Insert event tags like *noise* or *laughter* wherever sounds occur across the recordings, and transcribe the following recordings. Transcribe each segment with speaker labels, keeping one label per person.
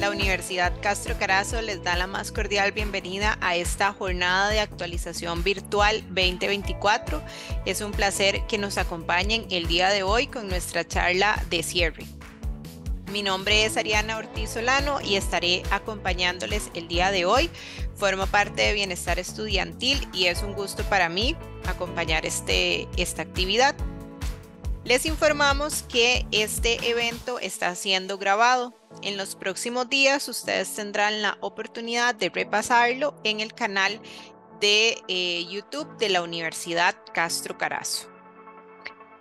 Speaker 1: La Universidad Castro Carazo les da la más cordial bienvenida a esta jornada de actualización virtual 2024. Es un placer que nos acompañen el día de hoy con nuestra charla de cierre. Mi nombre es Ariana Ortiz Solano y estaré acompañándoles el día de hoy. Formo parte de Bienestar Estudiantil y es un gusto para mí acompañar este, esta actividad. Les informamos que este evento está siendo grabado. En los próximos días ustedes tendrán la oportunidad de repasarlo en el canal de eh, YouTube de la Universidad Castro Carazo.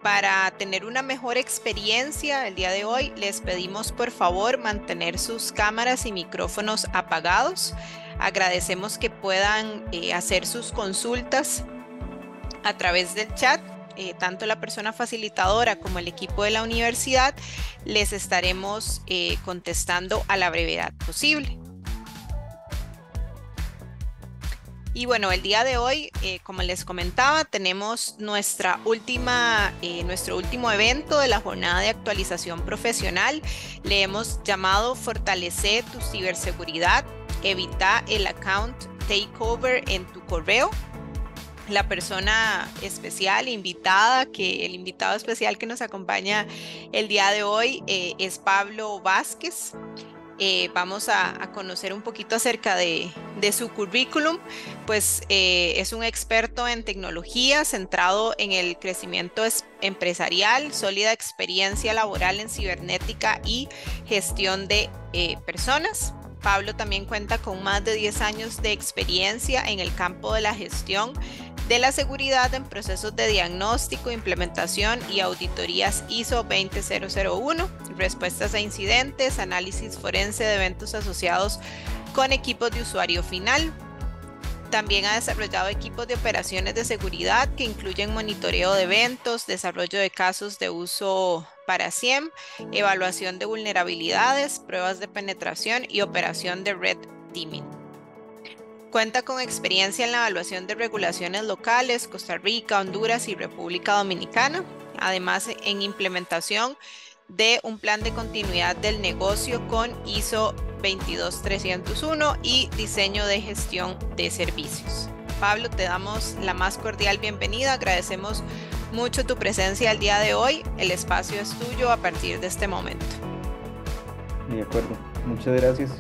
Speaker 1: Para tener una mejor experiencia el día de hoy, les pedimos por favor mantener sus cámaras y micrófonos apagados. Agradecemos que puedan eh, hacer sus consultas a través del chat eh, tanto la persona facilitadora como el equipo de la universidad, les estaremos eh, contestando a la brevedad posible. Y bueno, el día de hoy, eh, como les comentaba, tenemos nuestra última, nuestro último evento de la jornada de actualización profesional. Le hemos llamado Fortalece tu ciberseguridad, evita el account takeover en tu correo la persona especial, invitada, que el invitado especial que nos acompaña el día de hoy eh, es Pablo Vázquez. Eh, vamos a, conocer un poquito acerca de, su currículum, pues eh, es un experto en tecnología centrado en el crecimiento empresarial, sólida experiencia laboral en cibernética y gestión de personas. Pablo también cuenta con más de 10 años de experiencia en el campo de la gestión de la seguridad en procesos de diagnóstico, implementación y auditorías ISO 20001, respuestas a incidentes, análisis forense de eventos asociados con equipos de usuario final. También ha desarrollado equipos de operaciones de seguridad que incluyen monitoreo de eventos, desarrollo de casos de uso para CIEM, evaluación de vulnerabilidades, pruebas de penetración y operación de red teaming. Cuenta con experiencia en la evaluación de regulaciones locales, Costa Rica, Honduras y República Dominicana, además en implementación de un plan de continuidad del negocio con ISO 22301 y diseño de gestión de servicios. Pablo, te damos la más cordial bienvenida. Agradecemos mucho tu presencia el día de hoy. El espacio es tuyo a partir de este momento.
Speaker 2: De acuerdo. Muchas gracias.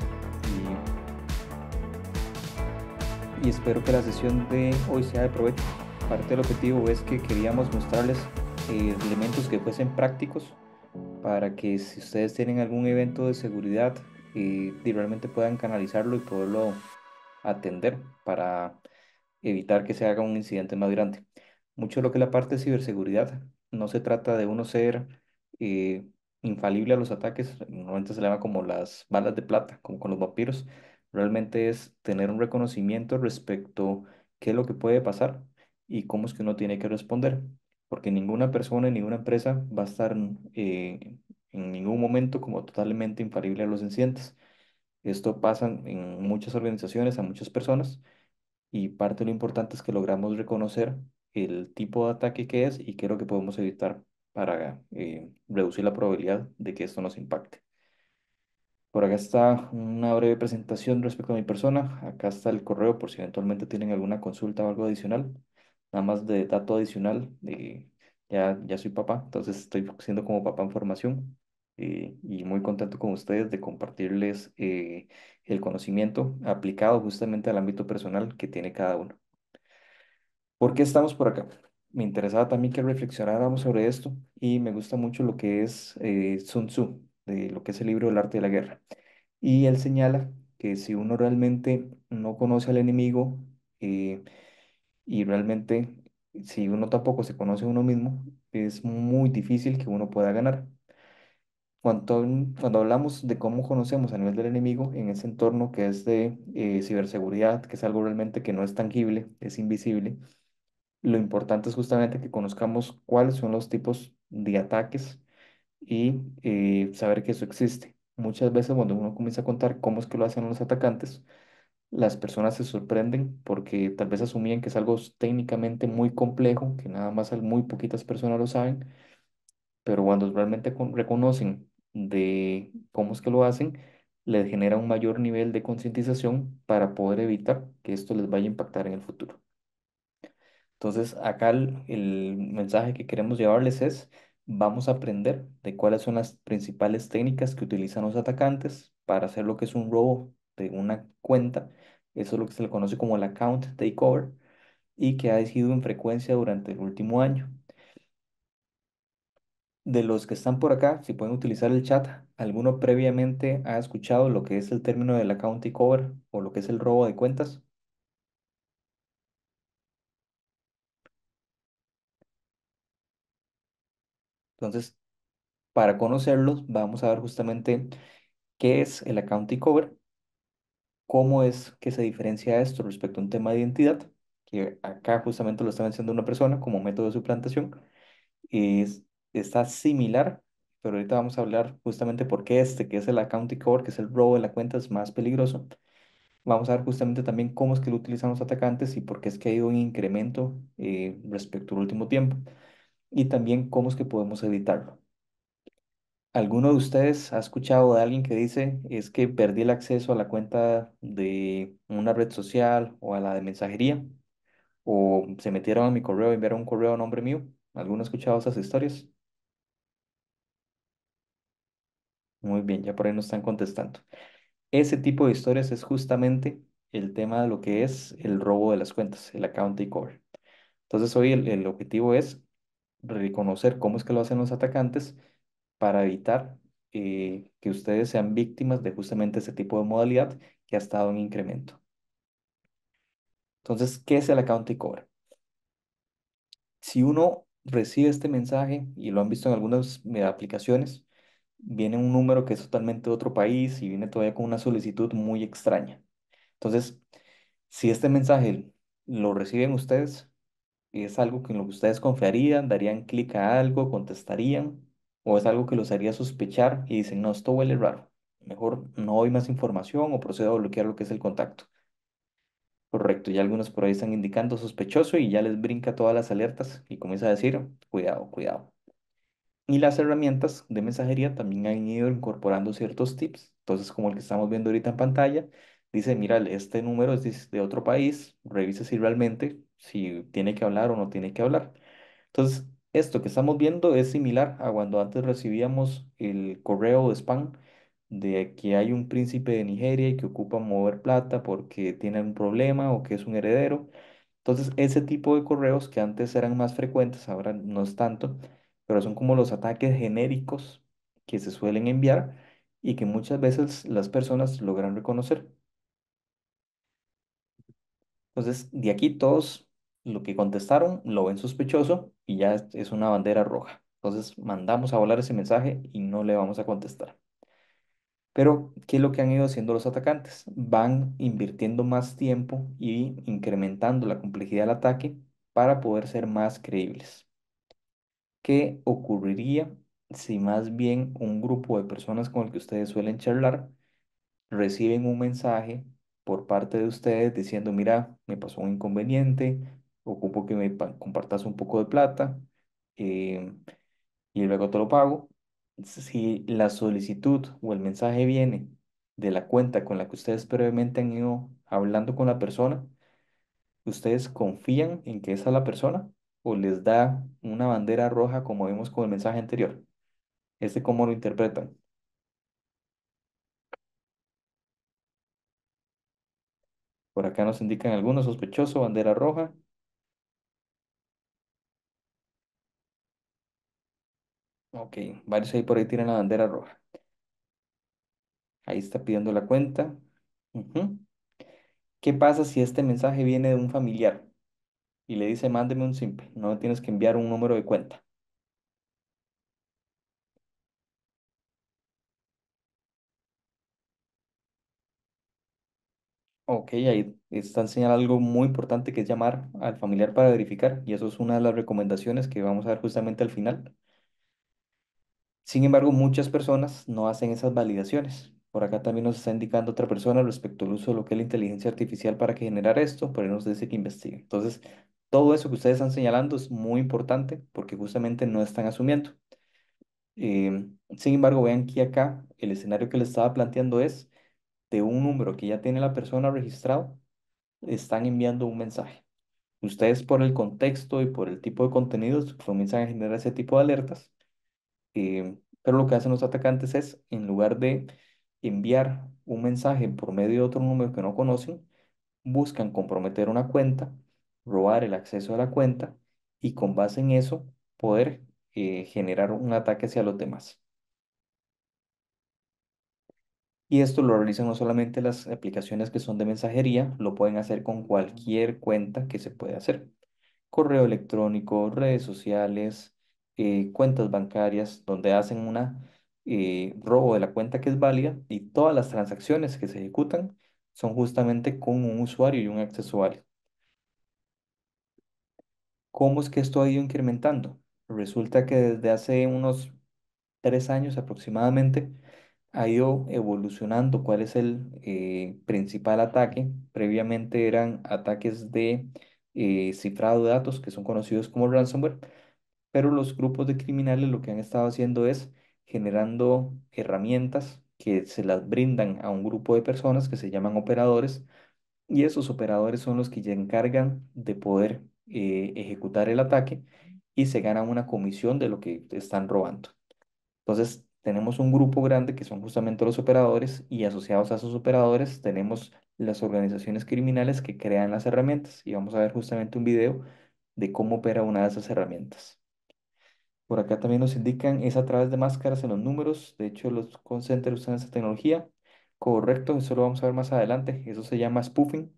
Speaker 2: Y, espero que la sesión de hoy sea de provecho. Parte del objetivo es que queríamos mostrarles eh, elementos que fuesen prácticos para que si ustedes tienen algún evento de seguridad eh, realmente puedan canalizarlo y poderlo atender para evitar que se haga un incidente más grande mucho lo que la parte de ciberseguridad. No se trata de uno ser eh, infalible a los ataques, normalmente se le llama como las balas de plata, como con los vampiros. Realmente es tener un reconocimiento respecto qué es lo que puede pasar y cómo es que uno tiene que responder. Porque ninguna persona ni ninguna empresa va a estar eh, en ningún momento como totalmente infalible a los incidentes. Esto pasa en muchas organizaciones, a muchas personas, y parte de lo importante es que logramos reconocer el tipo de ataque que es y qué es lo que podemos evitar para eh, reducir la probabilidad de que esto nos impacte. Por acá está una breve presentación respecto a mi persona. Acá está el correo por si eventualmente tienen alguna consulta o algo adicional. Nada más de dato adicional, eh, ya, ya soy papá, entonces estoy siendo como papá en formación eh, y muy contento con ustedes de compartirles el conocimiento aplicado justamente al ámbito personal que tiene cada uno. ¿Por qué estamos por acá? Me interesaba también que reflexionáramos sobre esto y me gusta mucho lo que es eh, Sun Tzu, de lo que es el libro El arte de la guerra. Y él señala que si uno realmente no conoce al enemigo eh, y realmente si uno tampoco se conoce a uno mismo, es muy difícil que uno pueda ganar. Cuando, cuando hablamos de cómo conocemos a nivel del enemigo en ese entorno que es de eh, ciberseguridad, que es algo realmente que no es tangible, es invisible, lo importante es justamente que conozcamos cuáles son los tipos de ataques y eh, saber que eso existe. Muchas veces cuando uno comienza a contar cómo es que lo hacen los atacantes, las personas se sorprenden porque tal vez asumían que es algo técnicamente muy complejo, que nada más muy poquitas personas lo saben, pero cuando realmente reconocen de cómo es que lo hacen, les genera un mayor nivel de concientización para poder evitar que esto les vaya a impactar en el futuro. Entonces, acá el, mensaje que queremos llevarles es, vamos a aprender de cuáles son las principales técnicas que utilizan los atacantes para hacer lo que es un robo de una cuenta. Eso es lo que se le conoce como el account takeover y que ha sido en frecuencia durante el último año. De los que están por acá, si pueden utilizar el chat, ¿alguno previamente ha escuchado lo que es el término del account takeover o lo que es el robo de cuentas? Entonces, para conocerlos, vamos a ver justamente qué es el account Cover, cómo es que se diferencia esto respecto a un tema de identidad, que acá justamente lo está mencionando una persona como método de suplantación, es, está similar, pero ahorita vamos a hablar justamente por qué este, que es el account Cover, que es el robo de la cuenta, es más peligroso. Vamos a ver justamente también cómo es que lo utilizan los atacantes y por qué es que ha ido un incremento eh, respecto al último tiempo y también cómo es que podemos editarlo. ¿Alguno de ustedes ha escuchado de alguien que dice es que perdí el acceso a la cuenta de una red social o a la de mensajería? ¿O se metieron a mi correo y enviaron un correo a nombre mío? ¿Alguno ha escuchado esas historias? Muy bien, ya por ahí nos están contestando. Ese tipo de historias es justamente el tema de lo que es el robo de las cuentas, el account takeover. Entonces hoy el objetivo es reconocer cómo es que lo hacen los atacantes para evitar eh, que ustedes sean víctimas de justamente ese tipo de modalidad que ha estado en incremento. Entonces, ¿qué es el account takeover? Si uno recibe este mensaje y lo han visto en algunas eh, aplicaciones, viene un número que es totalmente de otro país y viene todavía con una solicitud muy extraña. Entonces, si este mensaje lo reciben ustedes, ¿Es algo que en lo que ustedes confiarían? ¿Darían clic a algo? ¿Contestarían? ¿O es algo que los haría sospechar y dicen, no, esto huele raro? Mejor no doy más información o procedo a bloquear lo que es el contacto. Correcto, ya algunos por ahí están indicando sospechoso y ya les brinca todas las alertas y comienza a decir, cuidado, cuidado. Y las herramientas de mensajería también han ido incorporando ciertos tips. Entonces, como el que estamos viendo ahorita en pantalla, dice, mira, este número es de otro país, revisa si realmente si tiene que hablar o no tiene que hablar. Entonces, esto que estamos viendo es similar a cuando antes recibíamos el correo de spam de que hay un príncipe de Nigeria y que ocupa mover plata porque tiene un problema o que es un heredero. Entonces, ese tipo de correos que antes eran más frecuentes, ahora no es tanto, pero son como los ataques genéricos que se suelen enviar y que muchas veces las personas logran reconocer. Entonces, de aquí todos lo que contestaron lo ven sospechoso y ya es una bandera roja. Entonces mandamos a volar ese mensaje y no le vamos a contestar. Pero, ¿qué es lo que han ido haciendo los atacantes? Van invirtiendo más tiempo y incrementando la complejidad del ataque para poder ser más creíbles. ¿Qué ocurriría si más bien un grupo de personas con el que ustedes suelen charlar reciben un mensaje por parte de ustedes diciendo, mira, me pasó un inconveniente, ocupo que me compartas un poco de plata eh, y luego te lo pago. Si la solicitud o el mensaje viene de la cuenta con la que ustedes previamente han ido hablando con la persona, ¿ustedes confían en que esa es la persona o les da una bandera roja como vimos con el mensaje anterior? ¿Este cómo lo interpretan? Por acá nos indican algunos, sospechoso, bandera roja, Ok, varios ahí por ahí tienen la bandera roja. Ahí está pidiendo la cuenta. ¿Qué pasa si este mensaje viene de un familiar y le dice, mándeme un simple? No tienes que enviar un número de cuenta. Ok, ahí está enseñando algo muy importante que es llamar al familiar para verificar y eso es una de las recomendaciones que vamos a ver justamente al final. Sin embargo, muchas personas no hacen esas validaciones. Por acá también nos está indicando otra persona respecto al uso de lo que es la inteligencia artificial para que generar esto, pero nos dice que investigue. Entonces, todo eso que ustedes están señalando es muy importante porque justamente no están asumiendo. Em, sin embargo, vean que acá el escenario que les estaba planteando es de un número que ya tiene la persona registrado, están enviando un mensaje. Ustedes por el contexto y por el tipo de contenidos, comienzan pues, a generar ese tipo de alertas eh, pero lo que hacen los atacantes es, en lugar de enviar un mensaje por medio de otro número que no conocen, buscan comprometer una cuenta, robar el acceso a la cuenta y con base en eso poder eh, generar un ataque hacia los demás. Y esto lo realizan no solamente las aplicaciones que son de mensajería, lo pueden hacer con cualquier cuenta que se puede hacer. Correo electrónico, redes sociales, eh, cuentas bancarias donde hacen un eh, robo de la cuenta que es válida y todas las transacciones que se ejecutan son justamente con un usuario y un acceso válido. ¿Cómo es que esto ha ido incrementando? Resulta que desde hace unos tres años aproximadamente ha ido evolucionando cuál es el eh, principal ataque. Previamente eran ataques de cifrado de datos que son conocidos como ransomware pero los grupos de criminales lo que han estado haciendo es generando herramientas que se las brindan a un grupo de personas que se llaman operadores y esos operadores son los que se encargan de poder eh, ejecutar el ataque y se ganan una comisión de lo que están robando. Entonces, tenemos un grupo grande que son justamente los operadores y asociados a esos operadores tenemos las organizaciones criminales que crean las herramientas y vamos a ver justamente un video de cómo opera una de esas herramientas. Por acá también nos indican, es a través de máscaras en los números. De hecho, los call usan esa tecnología. Correcto, eso lo vamos a ver más adelante. Eso se llama spoofing.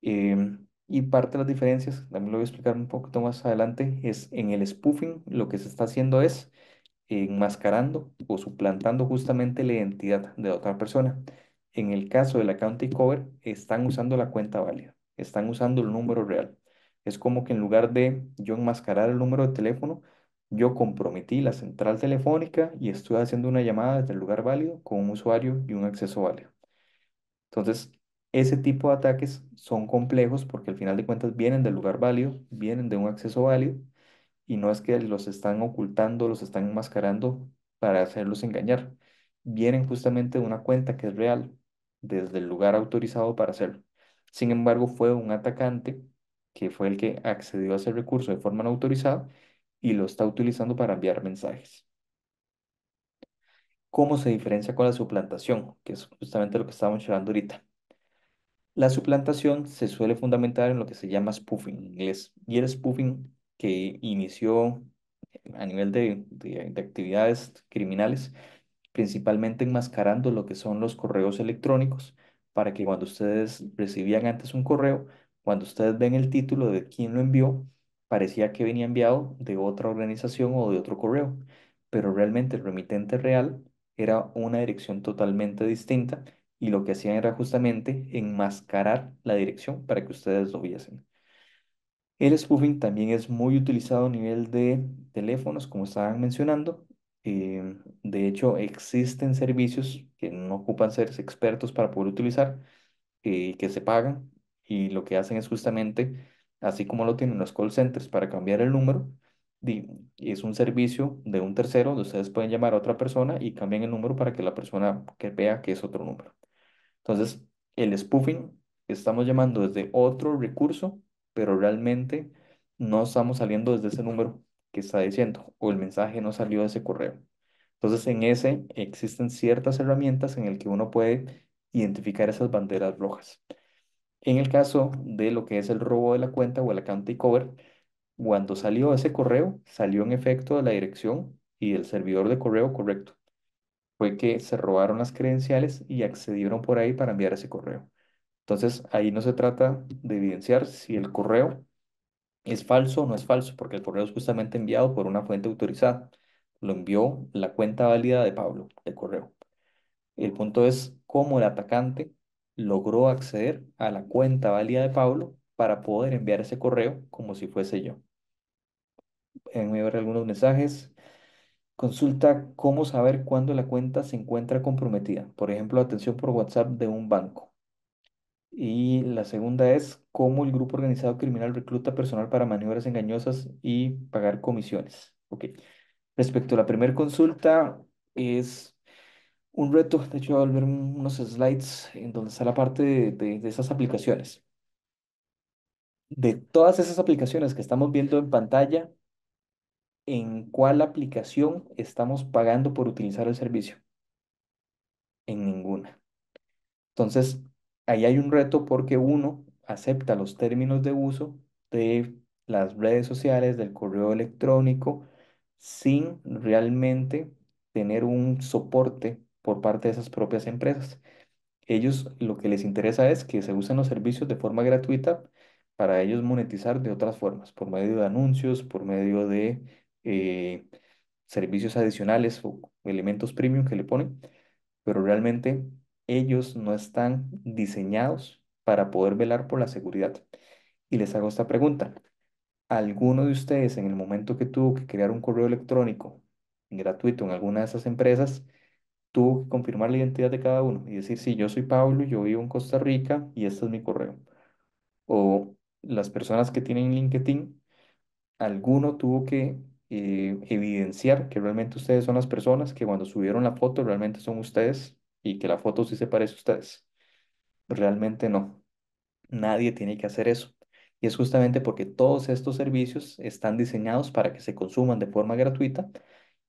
Speaker 2: Em, y parte de las diferencias, también lo voy a explicar un poquito más adelante, es en el spoofing lo que se está haciendo es enmascarando o suplantando justamente la identidad de otra persona. En el caso del account cover están usando la cuenta válida, están usando el número real. Es como que en lugar de yo enmascarar el número de teléfono, yo comprometí la central telefónica y estoy haciendo una llamada desde el lugar válido con un usuario y un acceso válido. Entonces, ese tipo de ataques son complejos porque al final de cuentas vienen del lugar válido, vienen de un acceso válido y no es que los están ocultando, los están enmascarando para hacerlos engañar. Vienen justamente de una cuenta que es real, desde el lugar autorizado para hacerlo. Sin embargo, fue un atacante que fue el que accedió a ese recurso de forma no autorizada y lo está utilizando para enviar mensajes. ¿Cómo se diferencia con la suplantación? Que es justamente lo que estábamos hablando ahorita. La suplantación se suele fundamentar en lo que se llama spoofing en inglés. Y el spoofing que inició a nivel de, actividades criminales, principalmente enmascarando lo que son los correos electrónicos, para que cuando ustedes recibían antes un correo, cuando ustedes ven el título de quién lo envió, parecía que venía enviado de otra organización o de otro correo, pero realmente el remitente real era una dirección totalmente distinta y lo que hacían era justamente enmascarar la dirección para que ustedes lo viesen. El spoofing también es muy utilizado a nivel de teléfonos, como estaban mencionando. Eh, de hecho, existen servicios que no ocupan ser expertos para poder utilizar, eh, que se pagan y lo que hacen es justamente así como lo tienen los call centers para cambiar el número, es un servicio de un tercero donde ustedes pueden llamar a otra persona y cambian el número para que la persona que vea que es otro número. Entonces, el spoofing estamos llamando desde otro recurso, pero realmente no estamos saliendo desde ese número que está diciendo o el mensaje no salió de ese correo. Entonces, en ese existen ciertas herramientas en el que uno puede identificar esas banderas rojas. En el caso de lo que es el robo de la cuenta o el account takeover, cuando salió ese correo, salió en efecto de la dirección y del servidor de correo correcto. Fue que se robaron las credenciales y accedieron por ahí para enviar ese correo. Entonces, ahí no se trata de evidenciar si el correo es falso o no es falso, porque el correo es justamente enviado por una fuente autorizada. Lo envió la cuenta válida de Pablo, el correo. El punto es cómo el atacante logró acceder a la cuenta válida de Pablo para poder enviar ese correo como si fuese yo. En ver algunos mensajes. Consulta cómo saber cuándo la cuenta se encuentra comprometida. Por ejemplo, atención por WhatsApp de un banco. Y la segunda es cómo el grupo organizado criminal recluta personal para maniobras engañosas y pagar comisiones. Ok. Respecto a la primera consulta, es un reto, de hecho, a ver unos slides en donde está la parte de esas aplicaciones. De todas esas aplicaciones que estamos viendo en pantalla, ¿en cuál aplicación estamos pagando por utilizar el servicio? En ninguna. Entonces, ahí hay un reto porque uno acepta los términos de uso de las redes sociales, del correo electrónico, sin realmente tener un soporte por parte de esas propias empresas. Ellos lo que les interesa es que se usen los servicios de forma gratuita para ellos monetizar de otras formas, por medio de anuncios, por medio de eh, servicios adicionales o elementos premium que le ponen, pero realmente ellos no están diseñados para poder velar por la seguridad. Y les hago esta pregunta. ¿Alguno de ustedes en el momento que tuvo que crear un correo electrónico gratuito en alguna de esas empresas, tuvo que confirmar la identidad de cada uno y decir, sí, yo soy Pablo, yo vivo en Costa Rica y este es mi correo. O las personas que tienen LinkedIn, alguno tuvo que eh, evidenciar que realmente ustedes son las personas, que cuando subieron la foto realmente son ustedes y que la foto sí se parece a ustedes. Realmente no. Nadie tiene que hacer eso. Y es justamente porque todos estos servicios están diseñados para que se consuman de forma gratuita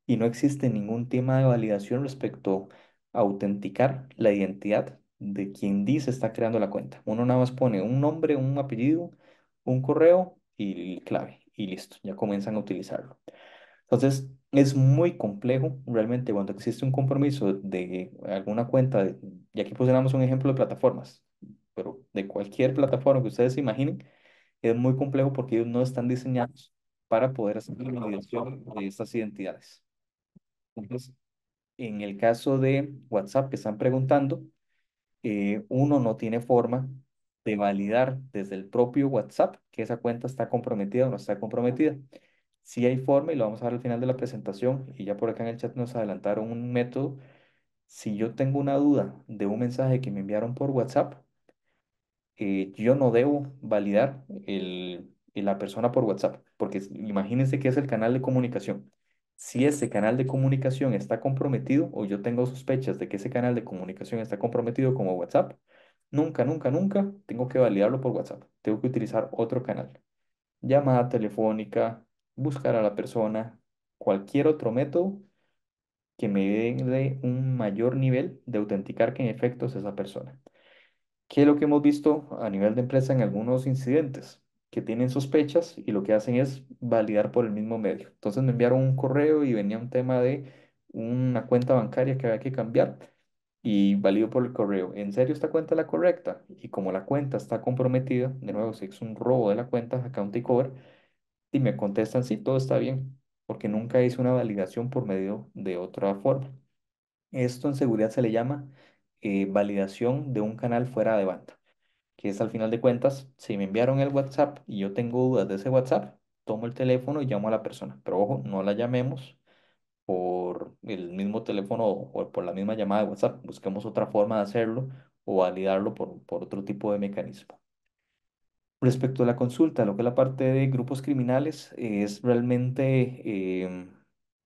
Speaker 2: y no existe ningún tema de validación respecto a autenticar la identidad de quien dice está creando la cuenta. Uno nada más pone un nombre, un apellido, un correo y clave y listo, ya comienzan a utilizarlo. Entonces, es muy complejo realmente cuando existe un compromiso de alguna cuenta, y aquí pusiéramos un ejemplo de plataformas, pero de cualquier plataforma que ustedes se imaginen, es muy complejo porque ellos no están diseñados para poder hacer la validación de estas identidades en el caso de WhatsApp que están preguntando, eh, uno no tiene forma de validar desde el propio WhatsApp que esa cuenta está comprometida o no está comprometida. Si hay forma, y lo vamos a ver al final de la presentación, y ya por acá en el chat nos adelantaron un método. Si yo tengo una duda de un mensaje que me enviaron por WhatsApp, eh, yo no debo validar el, la persona por WhatsApp, porque imagínense que es el canal de comunicación si ese canal de comunicación está comprometido o yo tengo sospechas de que ese canal de comunicación está comprometido como WhatsApp, nunca, nunca, nunca tengo que validarlo por WhatsApp. Tengo que utilizar otro canal. Llamada telefónica, buscar a la persona, cualquier otro método que me dé un mayor nivel de autenticar que en efecto es esa persona. ¿Qué es lo que hemos visto a nivel de empresa en algunos incidentes? que tienen sospechas y lo que hacen es validar por el mismo medio. Entonces me enviaron un correo y venía un tema de una cuenta bancaria que había que cambiar y valido por el correo. ¿En serio esta cuenta es la correcta? Y como la cuenta está comprometida, de nuevo, si es un robo de la cuenta, account cover, y me contestan, sí, todo está bien, porque nunca hice una validación por medio de otra forma. Esto en seguridad se le llama eh, validación de un canal fuera de banda que es al final de cuentas, si me enviaron el WhatsApp y yo tengo dudas de ese WhatsApp, tomo el teléfono y llamo a la persona. Pero ojo, no la llamemos por el mismo teléfono o por la misma llamada de WhatsApp. Busquemos otra forma de hacerlo o validarlo por, otro tipo de mecanismo. Respecto a la consulta, lo que es la parte de grupos criminales es realmente em,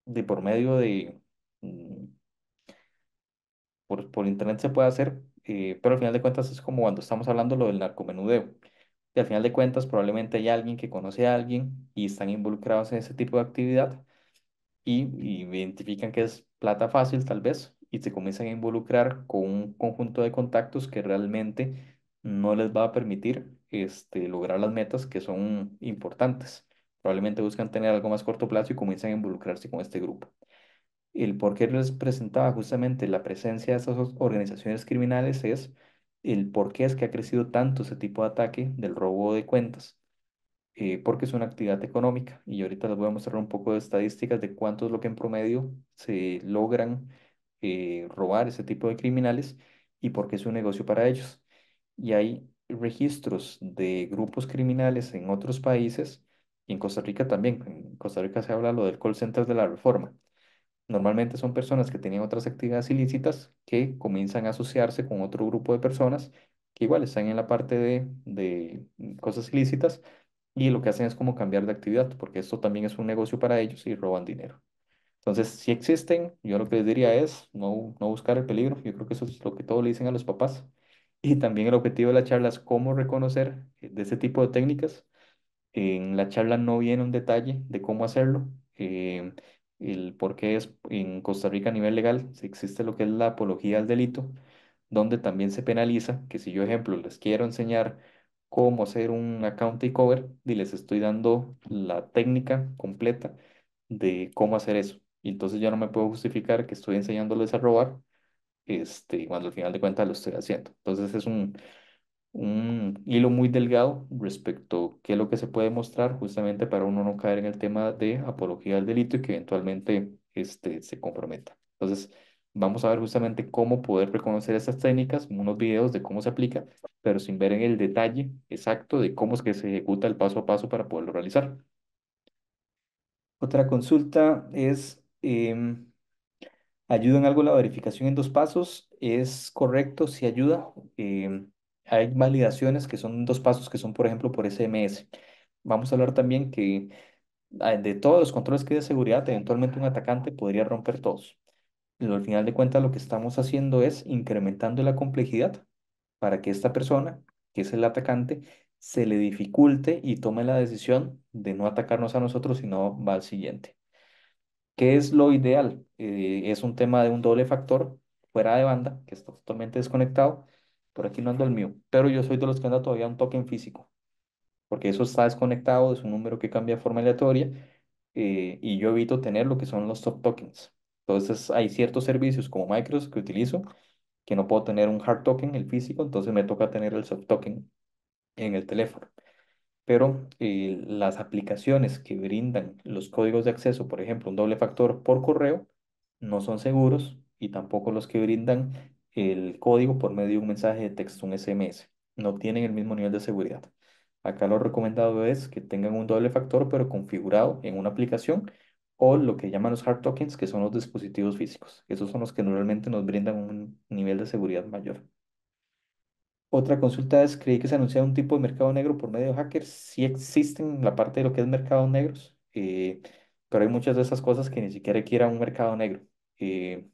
Speaker 2: de por medio de... Mm, por, por internet se puede hacer, eh, pero al final de cuentas es como cuando estamos hablando lo del narcomenudeo. Y al final de cuentas probablemente hay alguien que conoce a alguien y están involucrados en ese tipo de actividad y, y identifican que es plata fácil tal vez y se comienzan a involucrar con un conjunto de contactos que realmente no les va a permitir este, lograr las metas que son importantes. Probablemente buscan tener algo más corto plazo y comienzan a involucrarse con este grupo el por qué les presentaba justamente la presencia de esas organizaciones criminales es el por qué es que ha crecido tanto ese tipo de ataque del robo de cuentas, eh, porque es una actividad económica. Y ahorita les voy a mostrar un poco de estadísticas de cuánto es lo que en promedio se logran eh, robar ese tipo de criminales y por qué es un negocio para ellos. Y hay registros de grupos criminales en otros países y en Costa Rica también. En Costa Rica se habla lo del call center de la reforma Normalmente son personas que tenían otras actividades ilícitas que comienzan a asociarse con otro grupo de personas que igual están en la parte de, de mm, cosas ilícitas y lo que hacen es como cambiar de actividad, porque esto también es un negocio para ellos y roban dinero. Entonces, si existen, yo lo que les diría es no, no buscar el peligro. Yo creo que eso es lo que todos le dicen a los papás. *laughs* Y también el objetivo de la charla es cómo reconocer eh, de ese tipo de técnicas. En la charla no viene un detalle de cómo hacerlo. Eh, el por qué es en Costa Rica a nivel legal si existe lo que es la apología al delito, donde también se penaliza que si yo, ejemplo, les quiero enseñar cómo hacer un account cover y les estoy dando la técnica completa de cómo hacer eso. Y entonces yo no me puedo justificar que estoy enseñándoles a robar este, cuando al final de cuentas lo estoy haciendo. Entonces es un, un hilo muy delgado respecto que qué es lo que se puede mostrar justamente para uno no caer en el tema de apología del delito y que eventualmente este, se comprometa. Entonces, vamos a ver justamente cómo poder reconocer esas técnicas, unos videos de cómo se aplica, pero sin ver en el detalle exacto de cómo es que se ejecuta el paso a paso para poderlo realizar. Otra consulta es, em, ¿ayuda en algo la verificación en dos pasos? ¿Es correcto? ¿Si ayuda? Eh, hay validaciones que son dos pasos que son, por ejemplo, por SMS. Vamos a hablar también que ah, de todos los controles que hay de seguridad, eventualmente un atacante podría romper todos. Pero al final de cuentas, lo que estamos haciendo es incrementando la complejidad para que esta persona, que es el atacante, se le dificulte y tome la decisión de no atacarnos a nosotros, sino va al siguiente. ¿Qué es lo ideal? Eh, es un tema de un doble factor fuera de banda, que está totalmente desconectado, por aquí no ando el mío, pero yo soy de los que anda todavía un token físico, porque eso está desconectado, es un número que cambia de forma aleatoria eh, y yo evito tener lo que son los top tokens. Entonces hay ciertos servicios como Microsoft que utilizo que no puedo tener un hard token, el físico, entonces me toca tener el soft token en el teléfono. Pero eh, las aplicaciones que brindan los códigos de acceso, por ejemplo, un doble factor por correo, no son seguros y tampoco los que brindan el código por medio de un mensaje de texto, un SMS. No tienen el mismo nivel de seguridad. Acá lo recomendado es que tengan un doble factor, pero configurado en una aplicación o lo que llaman los hard tokens, que son los dispositivos físicos. Esos son los que normalmente nos brindan un nivel de seguridad mayor. Otra consulta es, creí que se anuncia un tipo de mercado negro por medio de hackers. Sí existen la parte de lo que es mercados negros, eh, pero hay muchas de esas cosas que ni siquiera quiera un mercado negro. Eh,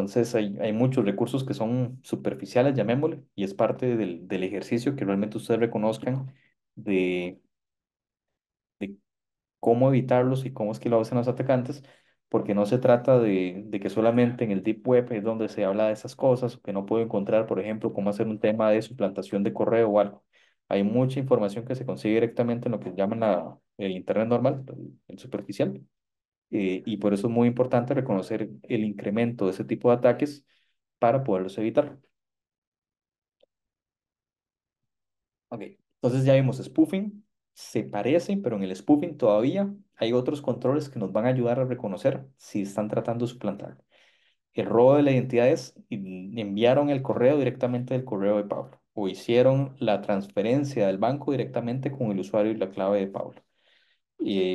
Speaker 2: entonces hay, hay muchos recursos que son superficiales, llamémosle, y es parte del, del ejercicio que realmente ustedes reconozcan de, de cómo evitarlos y cómo es que lo hacen los atacantes, porque no se trata de, de, que solamente en el Deep Web es donde se habla de esas cosas, que no puedo encontrar, por ejemplo, cómo hacer un tema de suplantación de correo o algo. Hay mucha información que se consigue directamente en lo que llaman la, el Internet normal, el superficial. Eh, y por eso es muy importante reconocer el incremento de ese tipo de ataques para poderlos evitar. Ok, entonces ya vimos spoofing, se parece pero en el spoofing todavía hay otros controles que nos van a ayudar a reconocer si están tratando de suplantar. El robo de la identidad es enviaron el correo directamente del correo de Pablo o hicieron la transferencia del banco directamente con el usuario y la clave de Pablo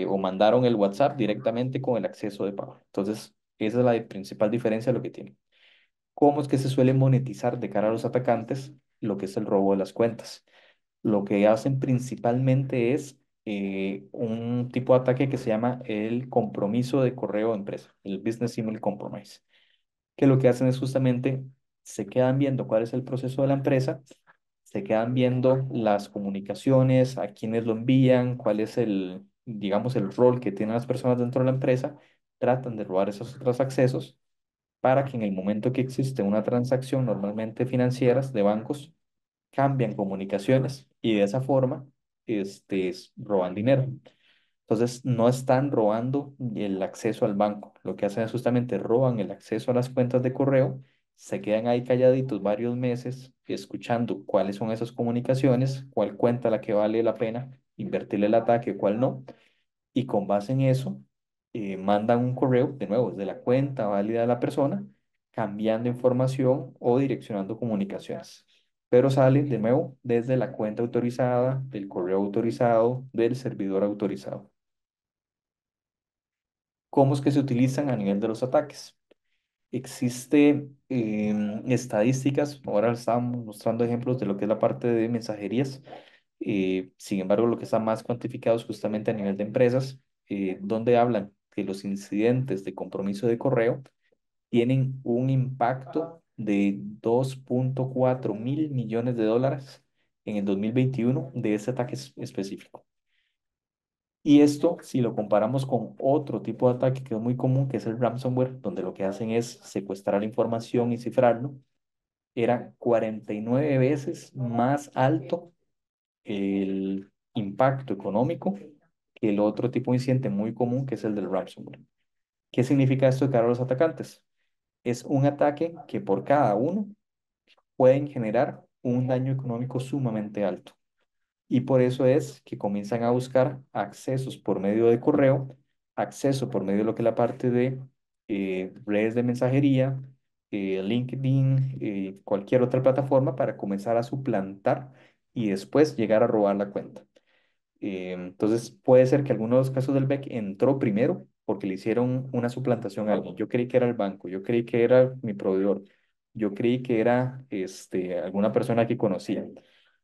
Speaker 2: o mandaron el WhatsApp directamente con el acceso de pago. Entonces, esa es la principal diferencia de lo que tienen. ¿Cómo es que se suele monetizar de cara a los atacantes lo que es el robo de las cuentas? Lo que hacen principalmente es eh, un tipo de ataque que se llama el compromiso de correo de empresa, el Business Email Compromise, que lo que hacen es justamente se quedan viendo cuál es el proceso de la empresa, se quedan viendo las comunicaciones, a quienes lo envían, cuál es el, digamos, el rol que tienen las personas dentro de la empresa, tratan de robar esos otros accesos para que en el momento que existe una transacción, normalmente financieras de bancos, cambian comunicaciones y de esa forma este, roban dinero. Entonces, no están robando el acceso al banco. Lo que hacen es justamente roban el acceso a las cuentas de correo, se quedan ahí calladitos varios meses escuchando cuáles son esas comunicaciones, cuál cuenta la que vale la pena invertirle el ataque, cuál no. Y con base en eso, eh, mandan un correo, de nuevo, desde la cuenta válida de la persona, cambiando información o direccionando comunicaciones. Pero sale de nuevo desde la cuenta autorizada, del correo autorizado, del servidor autorizado. ¿Cómo es que se utilizan a nivel de los ataques? Existen em, estadísticas, ahora estamos mostrando ejemplos de lo que es la parte de mensajerías, eh, sin embargo, lo que está más cuantificado es justamente a nivel de empresas, eh, donde hablan que los incidentes de compromiso de correo tienen un impacto de 2.4 mil millones de dólares en el 2021 de ese ataque específico. Y esto, si lo comparamos con otro tipo de ataque que es muy común, que es el ransomware, donde lo que hacen es secuestrar la información y cifrarlo, era 49 veces más alto el impacto económico que el otro tipo de incidente muy común, que es el del ransomware. ¿Qué significa esto de a los atacantes? Es un ataque que por cada uno pueden generar un daño económico sumamente alto. Y por eso es que comienzan a buscar accesos por medio de correo, acceso por medio de lo que es la parte de eh, redes de mensajería, eh, LinkedIn, eh, cualquier otra plataforma para comenzar a suplantar y después llegar a robar la cuenta. Eh, entonces puede ser que algunos casos del BEC entró primero porque le hicieron una suplantación a Yo creí que era el banco, yo creí que era mi proveedor, yo creí que era este, alguna persona que conocía.